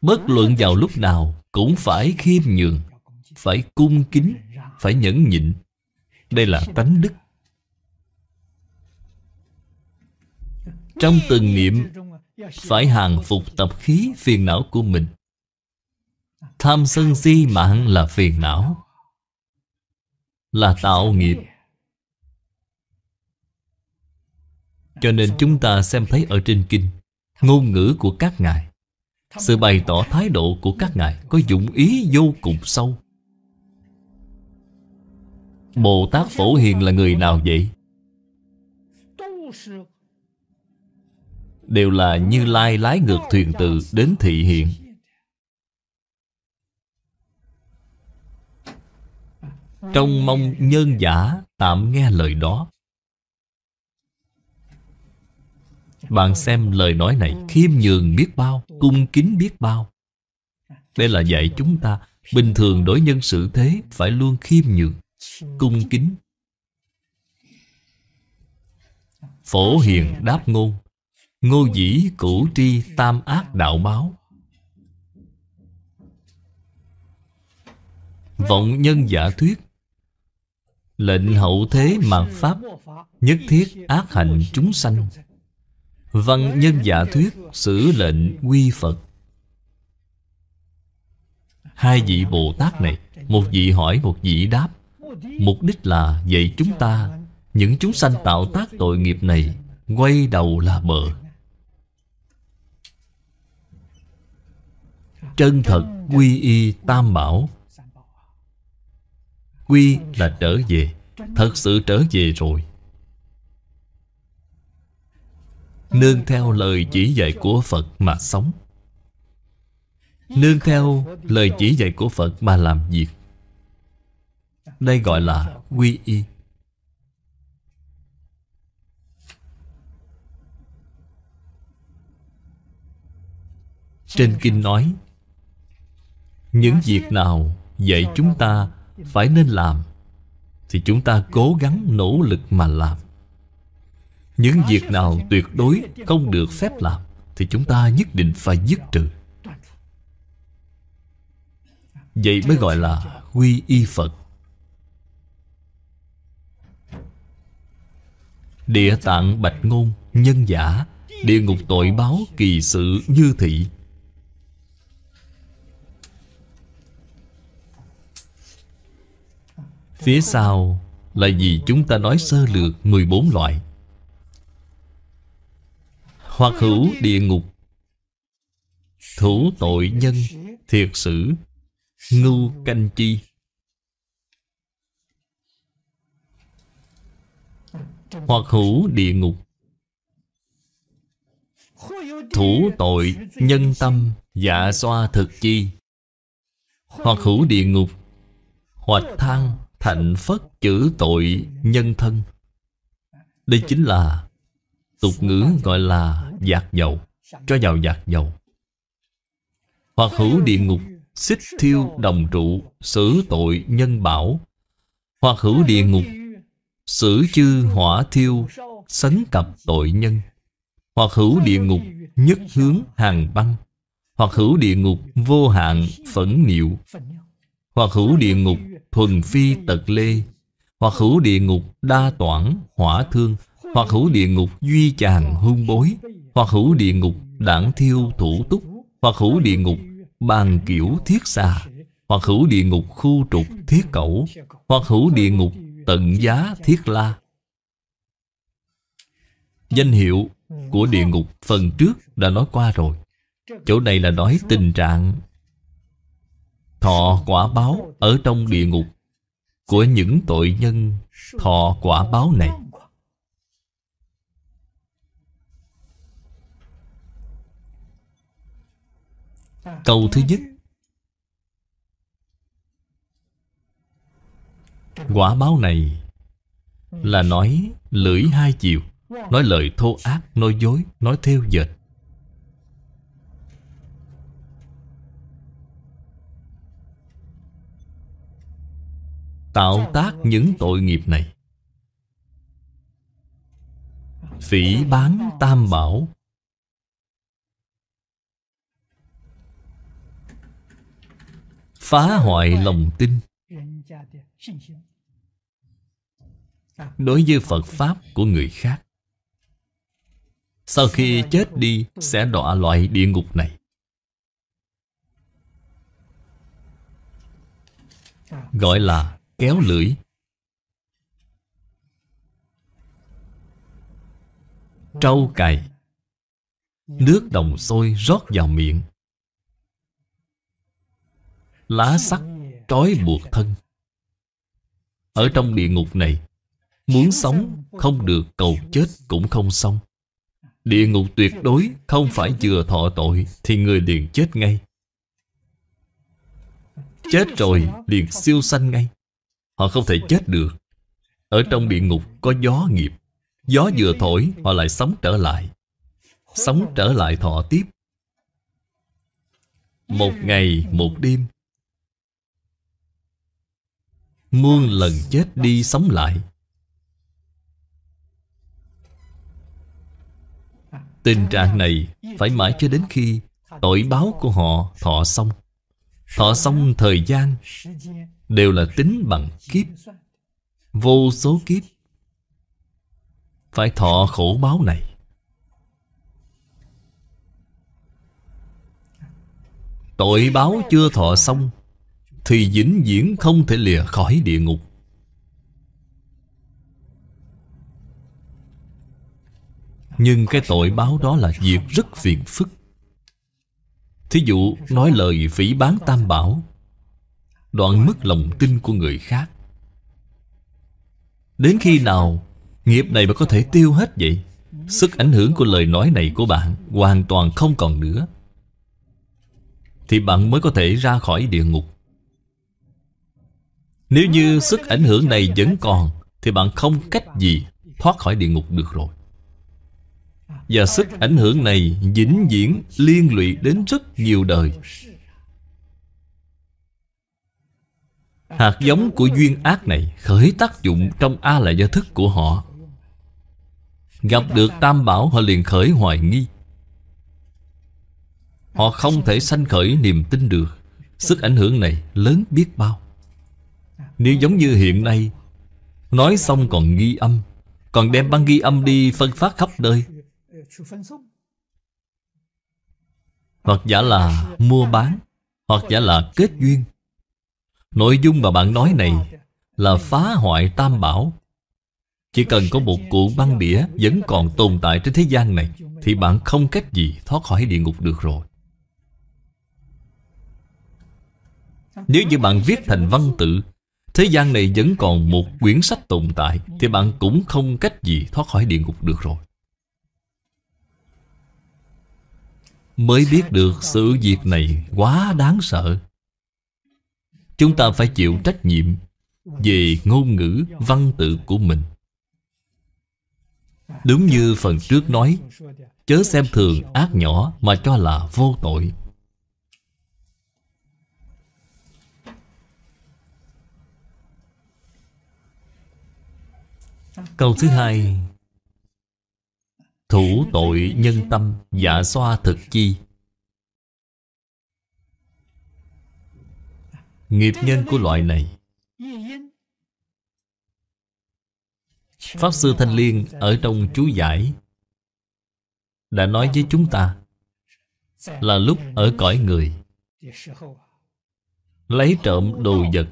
Bất luận vào lúc nào Cũng phải khiêm nhường Phải cung kính Phải nhẫn nhịn Đây là tánh đức Trong từng niệm Phải hàng phục tập khí phiền não của mình Tham sân si mạng là phiền não Là tạo nghiệp Cho nên chúng ta xem thấy ở trên kinh Ngôn ngữ của các ngài sự bày tỏ thái độ của các ngài có dụng ý vô cùng sâu Bồ Tát Phổ Hiền là người nào vậy? Đều là Như Lai lái ngược thuyền từ đến thị hiện Trong mong nhân giả tạm nghe lời đó Bạn xem lời nói này khiêm nhường biết bao, cung kính biết bao. Đây là dạy chúng ta bình thường đối nhân xử thế phải luôn khiêm nhường, cung kính. Phổ hiền đáp ngôn, ngô dĩ cũ tri tam ác đạo báo. Vọng nhân giả thuyết Lệnh hậu thế mạt pháp Nhất thiết ác hạnh chúng sanh Văn nhân giả thuyết xử lệnh quy Phật Hai vị Bồ Tát này Một vị hỏi một vị đáp Mục đích là dạy chúng ta Những chúng sanh tạo tác tội nghiệp này Quay đầu là bờ Chân thật quy y tam bảo Quy là trở về Thật sự trở về rồi Nương theo lời chỉ dạy của Phật mà sống Nương theo lời chỉ dạy của Phật mà làm việc Đây gọi là quy y Trên kinh nói Những việc nào dạy chúng ta phải nên làm Thì chúng ta cố gắng nỗ lực mà làm những việc nào tuyệt đối không được phép làm Thì chúng ta nhất định phải dứt trừ Vậy mới gọi là quy y Phật Địa tạng bạch ngôn Nhân giả Địa ngục tội báo kỳ sự như thị Phía sau là gì chúng ta nói sơ lược 14 loại hoặc hữu địa ngục thủ tội nhân thiệt sử ngưu canh chi hoặc hữu địa ngục thủ tội nhân tâm dạ xoa thực chi hoặc hữu địa ngục hoặc thăng thạnh phất chữ tội nhân thân đây chính là tục ngữ gọi là giạt dầu Cho vào giạt dầu Hoặc hữu địa ngục Xích thiêu đồng trụ Xử tội nhân bảo Hoặc hữu địa ngục xử chư hỏa thiêu Sấn cập tội nhân Hoặc hữu địa ngục Nhất hướng hàng băng Hoặc hữu địa ngục vô hạn phẫn niệu Hoặc hữu địa ngục thuần phi tật lê Hoặc hữu địa ngục đa toản hỏa thương Hoặc hữu địa ngục duy chàng hung bối hoặc hữu địa ngục đảng thiêu thủ túc Hoặc hữu địa ngục bàn kiểu thiết xa Hoặc hữu địa ngục khu trục thiết cẩu Hoặc hữu địa ngục tận giá thiết la Danh hiệu của địa ngục phần trước đã nói qua rồi Chỗ này là nói tình trạng Thọ quả báo ở trong địa ngục Của những tội nhân thọ quả báo này Câu thứ nhất Quả báo này Là nói lưỡi hai chiều Nói lời thô ác, nói dối, nói theo dệt Tạo tác những tội nghiệp này Phỉ bán tam bảo phá hoại lòng tin đối với Phật Pháp của người khác. Sau khi chết đi sẽ đọa loại địa ngục này. Gọi là kéo lưỡi. Trâu cày. Nước đồng sôi rót vào miệng lá sắt trói buộc thân ở trong địa ngục này muốn sống không được cầu chết cũng không xong địa ngục tuyệt đối không phải vừa thọ tội thì người liền chết ngay chết rồi liền siêu sanh ngay họ không thể chết được ở trong địa ngục có gió nghiệp gió vừa thổi họ lại sống trở lại sống trở lại thọ tiếp một ngày một đêm Muôn lần chết đi sống lại Tình trạng này phải mãi cho đến khi Tội báo của họ thọ xong Thọ xong thời gian Đều là tính bằng kiếp Vô số kiếp Phải thọ khổ báo này Tội báo chưa thọ xong thì vĩnh viễn không thể lìa khỏi địa ngục. Nhưng cái tội báo đó là việc rất phiền phức. Thí dụ nói lời phỉ bán tam bảo, đoạn mất lòng tin của người khác. Đến khi nào nghiệp này mà có thể tiêu hết vậy? Sức ảnh hưởng của lời nói này của bạn hoàn toàn không còn nữa. Thì bạn mới có thể ra khỏi địa ngục. Nếu như sức ảnh hưởng này vẫn còn Thì bạn không cách gì thoát khỏi địa ngục được rồi Và sức ảnh hưởng này vĩnh viễn liên lụy đến rất nhiều đời Hạt giống của duyên ác này khởi tác dụng trong A là gia thức của họ Gặp được tam bảo họ liền khởi hoài nghi Họ không thể sanh khởi niềm tin được Sức ảnh hưởng này lớn biết bao nếu giống như hiện nay Nói xong còn ghi âm Còn đem băng ghi âm đi phân phát khắp nơi Hoặc giả là mua bán Hoặc giả là kết duyên Nội dung mà bạn nói này Là phá hoại tam bảo Chỉ cần có một cụ băng đĩa Vẫn còn tồn tại trên thế gian này Thì bạn không cách gì thoát khỏi địa ngục được rồi Nếu như bạn viết thành văn tự Thế gian này vẫn còn một quyển sách tồn tại Thì bạn cũng không cách gì thoát khỏi địa ngục được rồi Mới biết được sự việc này quá đáng sợ Chúng ta phải chịu trách nhiệm Về ngôn ngữ văn tự của mình Đúng như phần trước nói Chớ xem thường ác nhỏ mà cho là vô tội Câu thứ hai Thủ tội nhân tâm Dạ xoa thực chi Nghiệp nhân của loại này Pháp Sư Thanh Liên Ở trong chú giải Đã nói với chúng ta Là lúc ở cõi người Lấy trộm đồ vật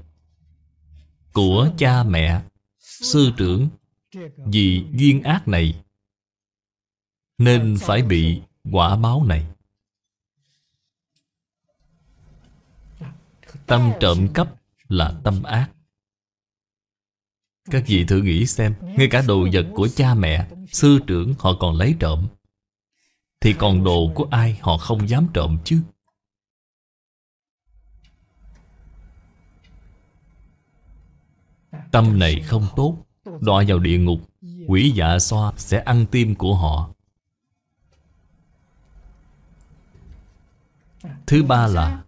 Của cha mẹ Sư trưởng vì duyên ác này nên phải bị quả báo này tâm trộm cắp là tâm ác các vị thử nghĩ xem ngay cả đồ vật của cha mẹ sư trưởng họ còn lấy trộm thì còn đồ của ai họ không dám trộm chứ tâm này không tốt Đọa vào địa ngục Quỷ dạ xoa sẽ ăn tim của họ Thứ ba là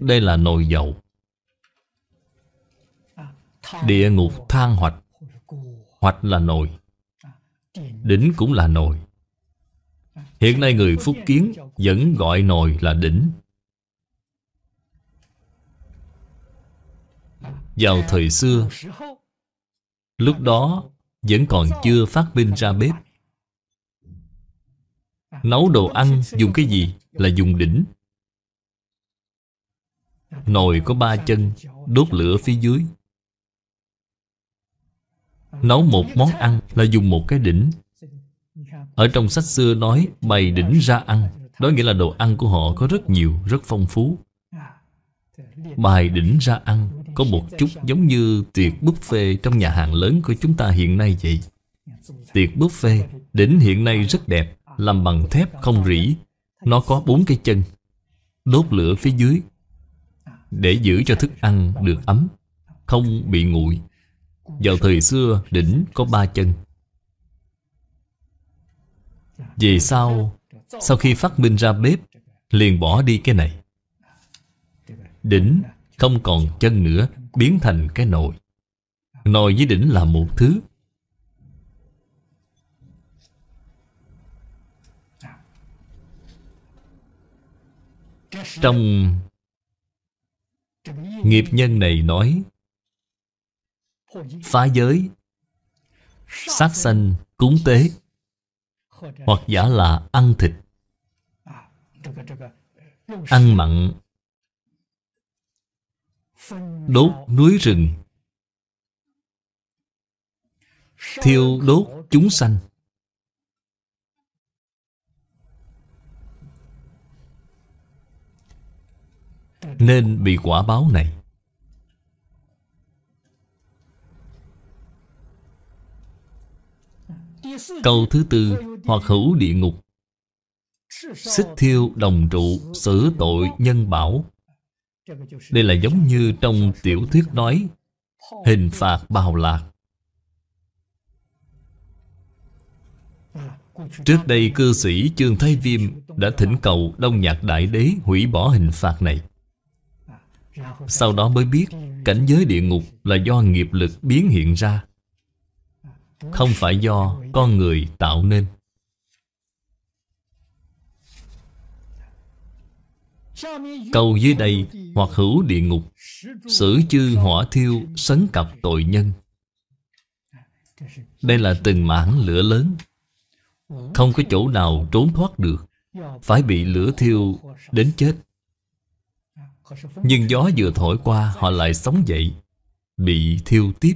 Đây là nồi dầu Địa ngục than hoạch Hoạch là nồi Đỉnh cũng là nồi Hiện nay người Phúc Kiến Vẫn gọi nồi là đỉnh Vào thời xưa Lúc đó vẫn còn chưa phát minh ra bếp Nấu đồ ăn dùng cái gì? Là dùng đỉnh Nồi có ba chân Đốt lửa phía dưới Nấu một món ăn là dùng một cái đỉnh Ở trong sách xưa nói bày đỉnh ra ăn Đó nghĩa là đồ ăn của họ có rất nhiều, rất phong phú Bài đỉnh ra ăn có một chút giống như tiệc buffet trong nhà hàng lớn của chúng ta hiện nay vậy Tiệc buffet đỉnh hiện nay rất đẹp Làm bằng thép không rỉ Nó có bốn cái chân Đốt lửa phía dưới Để giữ cho thức ăn được ấm Không bị nguội Vào thời xưa đỉnh có ba chân Về sau Sau khi phát minh ra bếp Liền bỏ đi cái này Đỉnh không còn chân nữa Biến thành cái nồi Nồi với đỉnh là một thứ Trong Nghiệp nhân này nói Phá giới Sát sanh Cúng tế Hoặc giả là ăn thịt Ăn mặn Đốt núi rừng Thiêu đốt chúng sanh Nên bị quả báo này Câu thứ tư Hoặc hữu địa ngục Xích thiêu đồng trụ Xử tội nhân bảo đây là giống như trong tiểu thuyết nói Hình phạt bào lạc Trước đây cư sĩ Trương Thái Viêm đã thỉnh cầu Đông Nhạc Đại Đế hủy bỏ hình phạt này. Sau đó mới biết cảnh giới địa ngục là do nghiệp lực biến hiện ra, không phải do con người tạo nên. Cầu dưới đây hoặc hữu địa ngục Sử chư hỏa thiêu sấn cặp tội nhân Đây là từng mảng lửa lớn Không có chỗ nào trốn thoát được Phải bị lửa thiêu đến chết Nhưng gió vừa thổi qua họ lại sống dậy Bị thiêu tiếp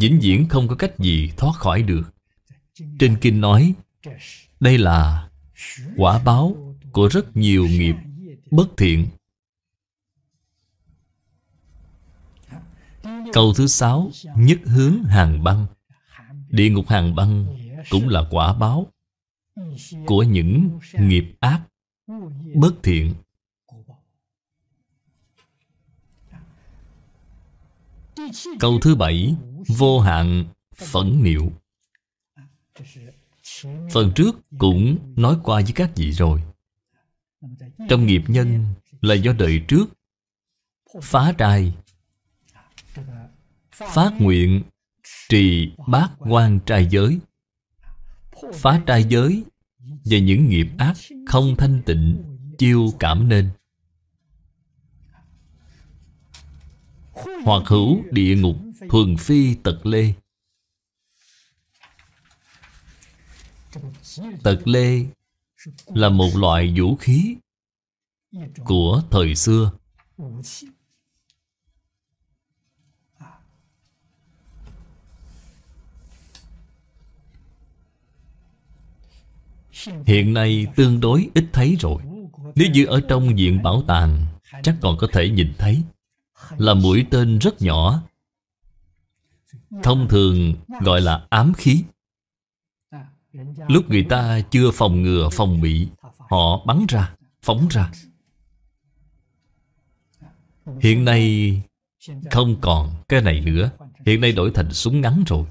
vĩnh viễn không có cách gì thoát khỏi được Trên kinh nói Đây là quả báo của rất nhiều nghiệp bất thiện Câu thứ sáu Nhất hướng hàng băng Địa ngục hàng băng cũng là quả báo Của những nghiệp ác Bất thiện Câu thứ bảy Vô hạn phẫn niệu Phần trước cũng nói qua với các vị rồi trong nghiệp nhân là do đời trước Phá trai Phát nguyện Trì bát quan trai giới Phá trai giới Về những nghiệp ác không thanh tịnh Chiêu cảm nên Hoặc hữu địa ngục Thuần phi tật lê Tật lê Là một loại vũ khí của thời xưa hiện nay tương đối ít thấy rồi nếu như ở trong viện bảo tàng chắc còn có thể nhìn thấy là mũi tên rất nhỏ thông thường gọi là ám khí lúc người ta chưa phòng ngừa phòng bị họ bắn ra phóng ra Hiện nay không còn cái này nữa Hiện nay đổi thành súng ngắn rồi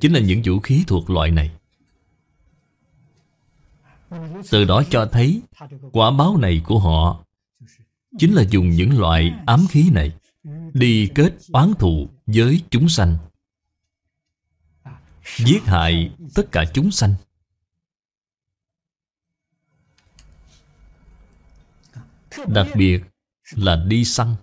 Chính là những vũ khí thuộc loại này Từ đó cho thấy Quả báo này của họ Chính là dùng những loại ám khí này Đi kết oán thù với chúng sanh Giết hại tất cả chúng sanh Đặc biệt là đi săn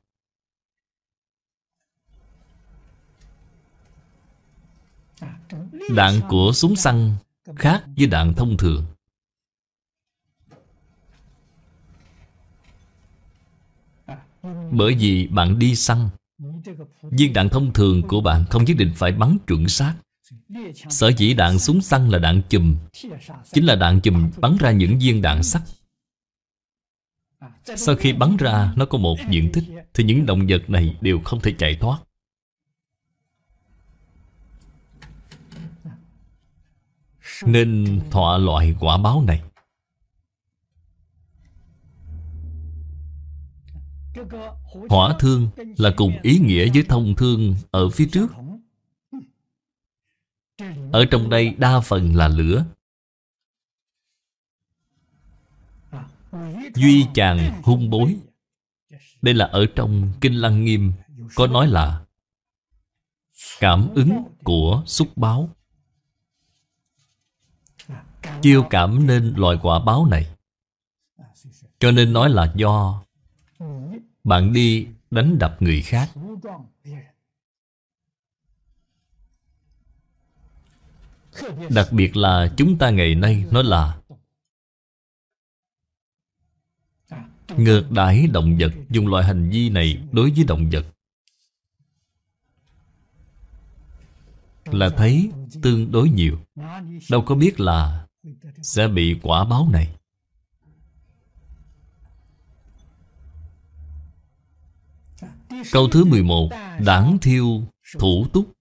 Đạn của súng săn khác với đạn thông thường Bởi vì bạn đi săn Viên đạn thông thường của bạn không nhất định phải bắn chuẩn xác Sở dĩ đạn súng săn là đạn chùm Chính là đạn chùm bắn ra những viên đạn sắt Sau khi bắn ra nó có một diện tích Thì những động vật này đều không thể chạy thoát Nên thọ loại quả báo này Hỏa thương là cùng ý nghĩa với thông thương ở phía trước Ở trong đây đa phần là lửa Duy chàng hung bối Đây là ở trong Kinh Lăng Nghiêm Có nói là Cảm ứng của xúc báo Chiêu cảm nên loại quả báo này Cho nên nói là do Bạn đi đánh đập người khác Đặc biệt là chúng ta ngày nay nói là Ngược đãi động vật Dùng loại hành vi này đối với động vật Là thấy tương đối nhiều Đâu có biết là sẽ bị quả báo này Câu thứ 11 Đảng thiêu thủ túc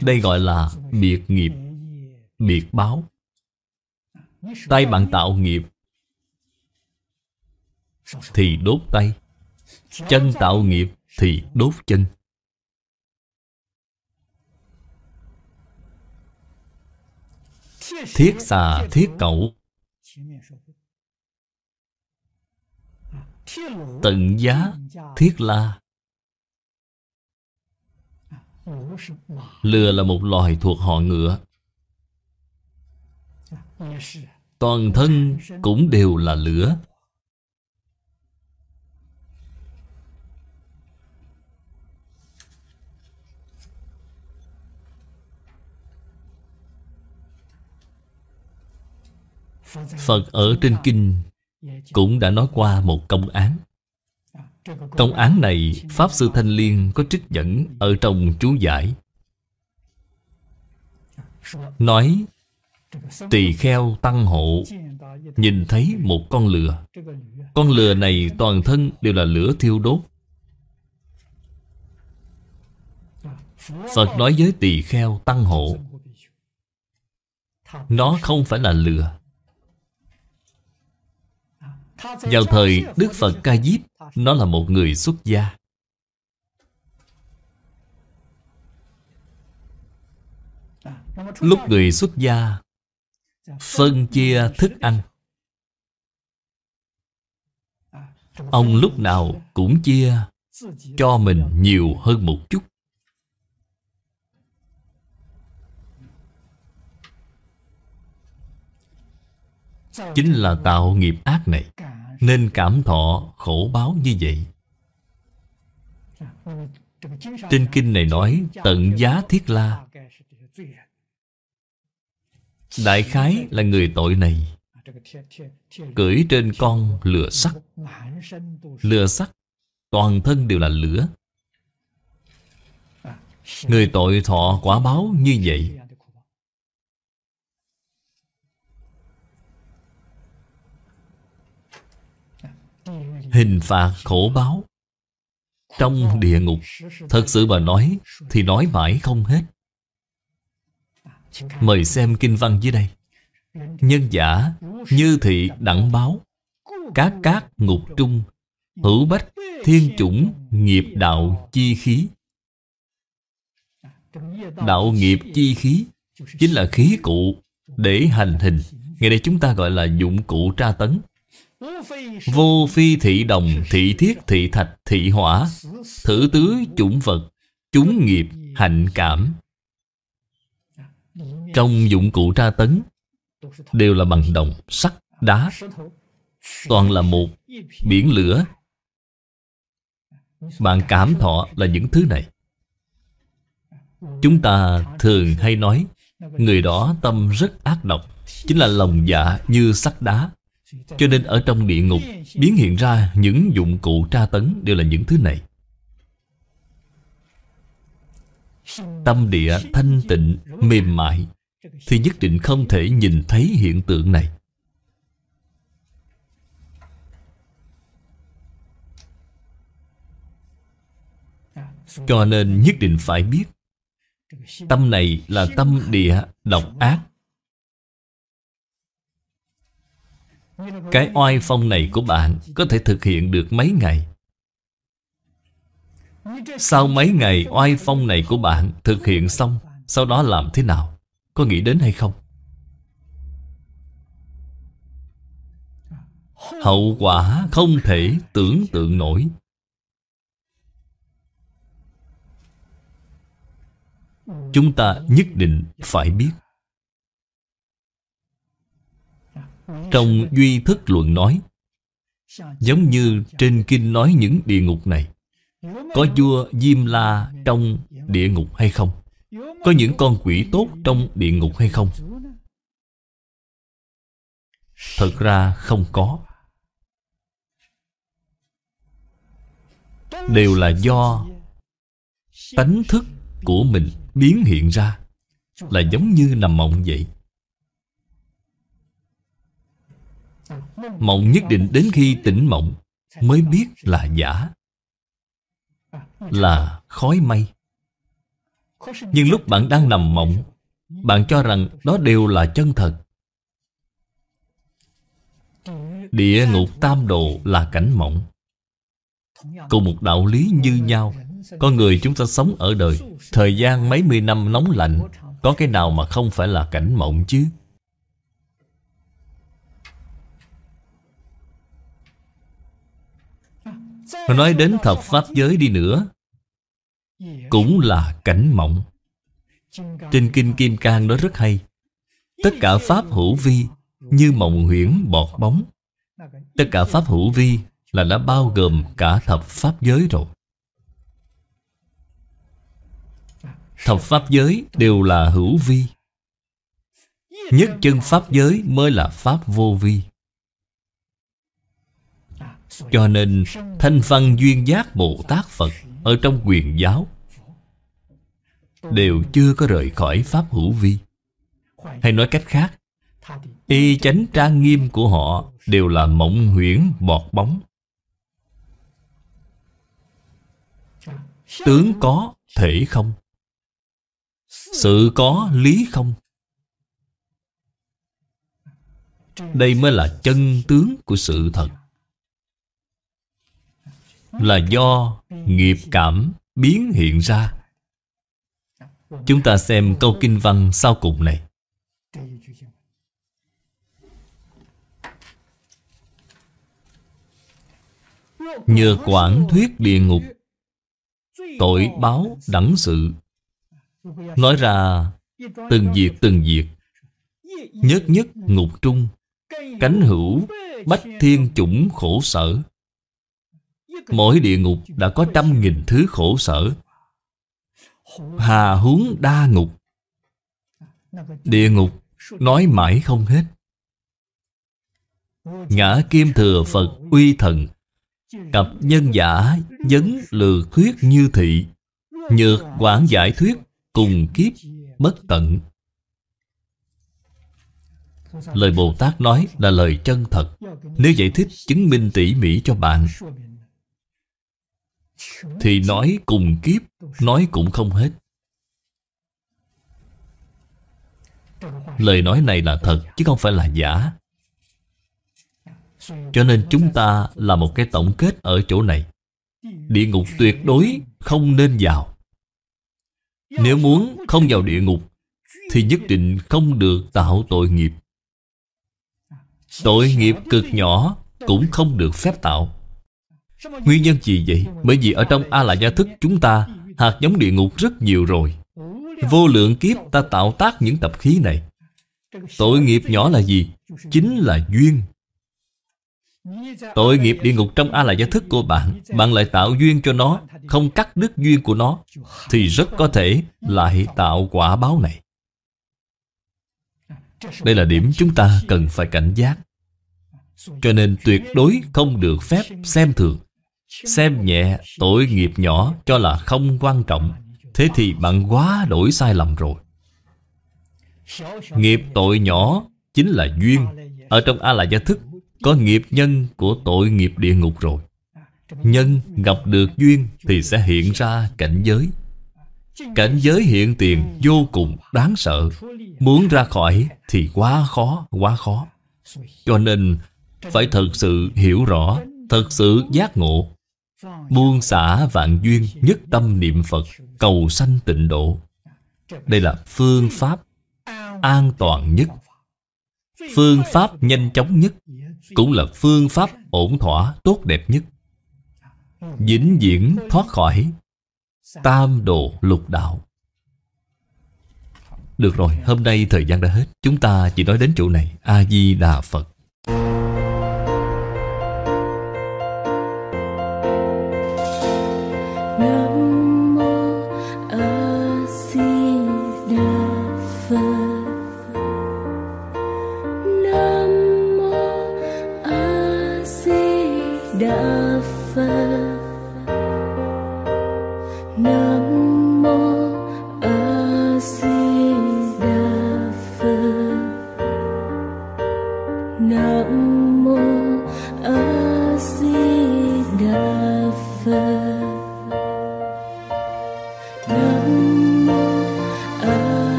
Đây gọi là biệt nghiệp Biệt báo Tay bạn tạo nghiệp Thì đốt tay Chân tạo nghiệp thì đốt chân Thiết xà, thiết cậu Tận giá, thiết la Lừa là một loài thuộc họ ngựa Toàn thân cũng đều là lửa Phật ở trên kinh cũng đã nói qua một công án Công án này Pháp Sư Thanh Liên có trích dẫn ở trong chú giải Nói tỳ kheo tăng hộ Nhìn thấy một con lừa Con lừa này toàn thân đều là lửa thiêu đốt Phật nói với tỳ kheo tăng hộ Nó không phải là lừa vào thời Đức Phật Ca Diếp Nó là một người xuất gia Lúc người xuất gia Phân chia thức ăn Ông lúc nào cũng chia Cho mình nhiều hơn một chút Chính là tạo nghiệp ác này nên cảm thọ khổ báo như vậy Trên kinh này nói Tận giá thiết la Đại khái là người tội này Cưỡi trên con lửa sắt Lửa sắt Toàn thân đều là lửa Người tội thọ quả báo như vậy hình phạt khổ báo trong địa ngục thật sự mà nói thì nói mãi không hết mời xem kinh văn dưới đây nhân giả như thị đẳng báo các cát ngục trung hữu bách thiên chủng nghiệp đạo chi khí đạo nghiệp chi khí chính là khí cụ để hành hình ngày nay chúng ta gọi là dụng cụ tra tấn Vô phi thị đồng, thị thiết, thị thạch, thị hỏa Thử tứ chủng vật, chúng nghiệp, hạnh cảm Trong dụng cụ tra tấn Đều là bằng đồng, sắt, đá Toàn là một biển lửa Bạn cảm thọ là những thứ này Chúng ta thường hay nói Người đó tâm rất ác độc Chính là lòng dạ như sắt đá cho nên ở trong địa ngục Biến hiện ra những dụng cụ tra tấn Đều là những thứ này Tâm địa thanh tịnh Mềm mại Thì nhất định không thể nhìn thấy hiện tượng này Cho nên nhất định phải biết Tâm này là tâm địa độc ác Cái oai phong này của bạn Có thể thực hiện được mấy ngày Sau mấy ngày oai phong này của bạn Thực hiện xong Sau đó làm thế nào Có nghĩ đến hay không Hậu quả không thể tưởng tượng nổi Chúng ta nhất định phải biết Trong Duy Thức Luận nói Giống như trên kinh nói những địa ngục này Có vua Diêm La trong địa ngục hay không? Có những con quỷ tốt trong địa ngục hay không? Thật ra không có Đều là do Tánh thức của mình biến hiện ra Là giống như nằm mộng vậy Mộng nhất định đến khi tỉnh mộng Mới biết là giả Là khói mây Nhưng lúc bạn đang nằm mộng Bạn cho rằng đó đều là chân thật Địa ngục tam đồ là cảnh mộng Cùng một đạo lý như nhau Con người chúng ta sống ở đời Thời gian mấy mươi năm nóng lạnh Có cái nào mà không phải là cảnh mộng chứ Nói đến thập pháp giới đi nữa Cũng là cảnh mộng Trên Kinh Kim Cang đó rất hay Tất cả pháp hữu vi Như mộng huyễn bọt bóng Tất cả pháp hữu vi Là đã bao gồm cả thập pháp giới rồi Thập pháp giới đều là hữu vi Nhất chân pháp giới mới là pháp vô vi cho nên Thanh Văn Duyên Giác Bồ Tát Phật Ở trong quyền giáo Đều chưa có rời khỏi Pháp Hữu Vi Hay nói cách khác Y chánh trang nghiêm của họ Đều là mộng huyễn bọt bóng Tướng có thể không Sự có lý không Đây mới là chân tướng của sự thật là do nghiệp cảm biến hiện ra Chúng ta xem câu kinh văn sau cùng này Nhờ quảng thuyết địa ngục Tội báo đẳng sự Nói ra từng việc từng việc Nhất nhất ngục trung Cánh hữu bách thiên chủng khổ sở Mỗi địa ngục đã có trăm nghìn thứ khổ sở Hà huống đa ngục Địa ngục nói mãi không hết Ngã kim thừa Phật uy thần Cặp nhân giả dấn lừa thuyết như thị Nhược quản giải thuyết cùng kiếp bất tận Lời Bồ Tát nói là lời chân thật Nếu giải thích chứng minh tỉ mỉ cho bạn thì nói cùng kiếp Nói cũng không hết Lời nói này là thật Chứ không phải là giả Cho nên chúng ta là một cái tổng kết ở chỗ này Địa ngục tuyệt đối không nên vào Nếu muốn không vào địa ngục Thì nhất định không được tạo tội nghiệp Tội nghiệp cực nhỏ cũng không được phép tạo Nguyên nhân gì vậy? Bởi vì ở trong A-la gia thức chúng ta Hạt giống địa ngục rất nhiều rồi Vô lượng kiếp ta tạo tác những tập khí này Tội nghiệp nhỏ là gì? Chính là duyên Tội nghiệp địa ngục trong A-la gia thức của bạn Bạn lại tạo duyên cho nó Không cắt đứt duyên của nó Thì rất có thể lại tạo quả báo này Đây là điểm chúng ta cần phải cảnh giác Cho nên tuyệt đối không được phép xem thường Xem nhẹ tội nghiệp nhỏ cho là không quan trọng Thế thì bạn quá đổi sai lầm rồi Nghiệp tội nhỏ chính là duyên Ở trong A-la gia thức Có nghiệp nhân của tội nghiệp địa ngục rồi Nhân gặp được duyên Thì sẽ hiện ra cảnh giới Cảnh giới hiện tiền vô cùng đáng sợ Muốn ra khỏi thì quá khó, quá khó Cho nên phải thật sự hiểu rõ Thật sự giác ngộ Buông xả vạn duyên Nhất tâm niệm Phật Cầu sanh tịnh độ Đây là phương pháp An toàn nhất Phương pháp nhanh chóng nhất Cũng là phương pháp ổn thỏa tốt đẹp nhất vĩnh viễn thoát khỏi tam đồ lục đạo được rồi hôm nay thời gian đã hết chúng ta chỉ nói đến chỗ này a di đà phật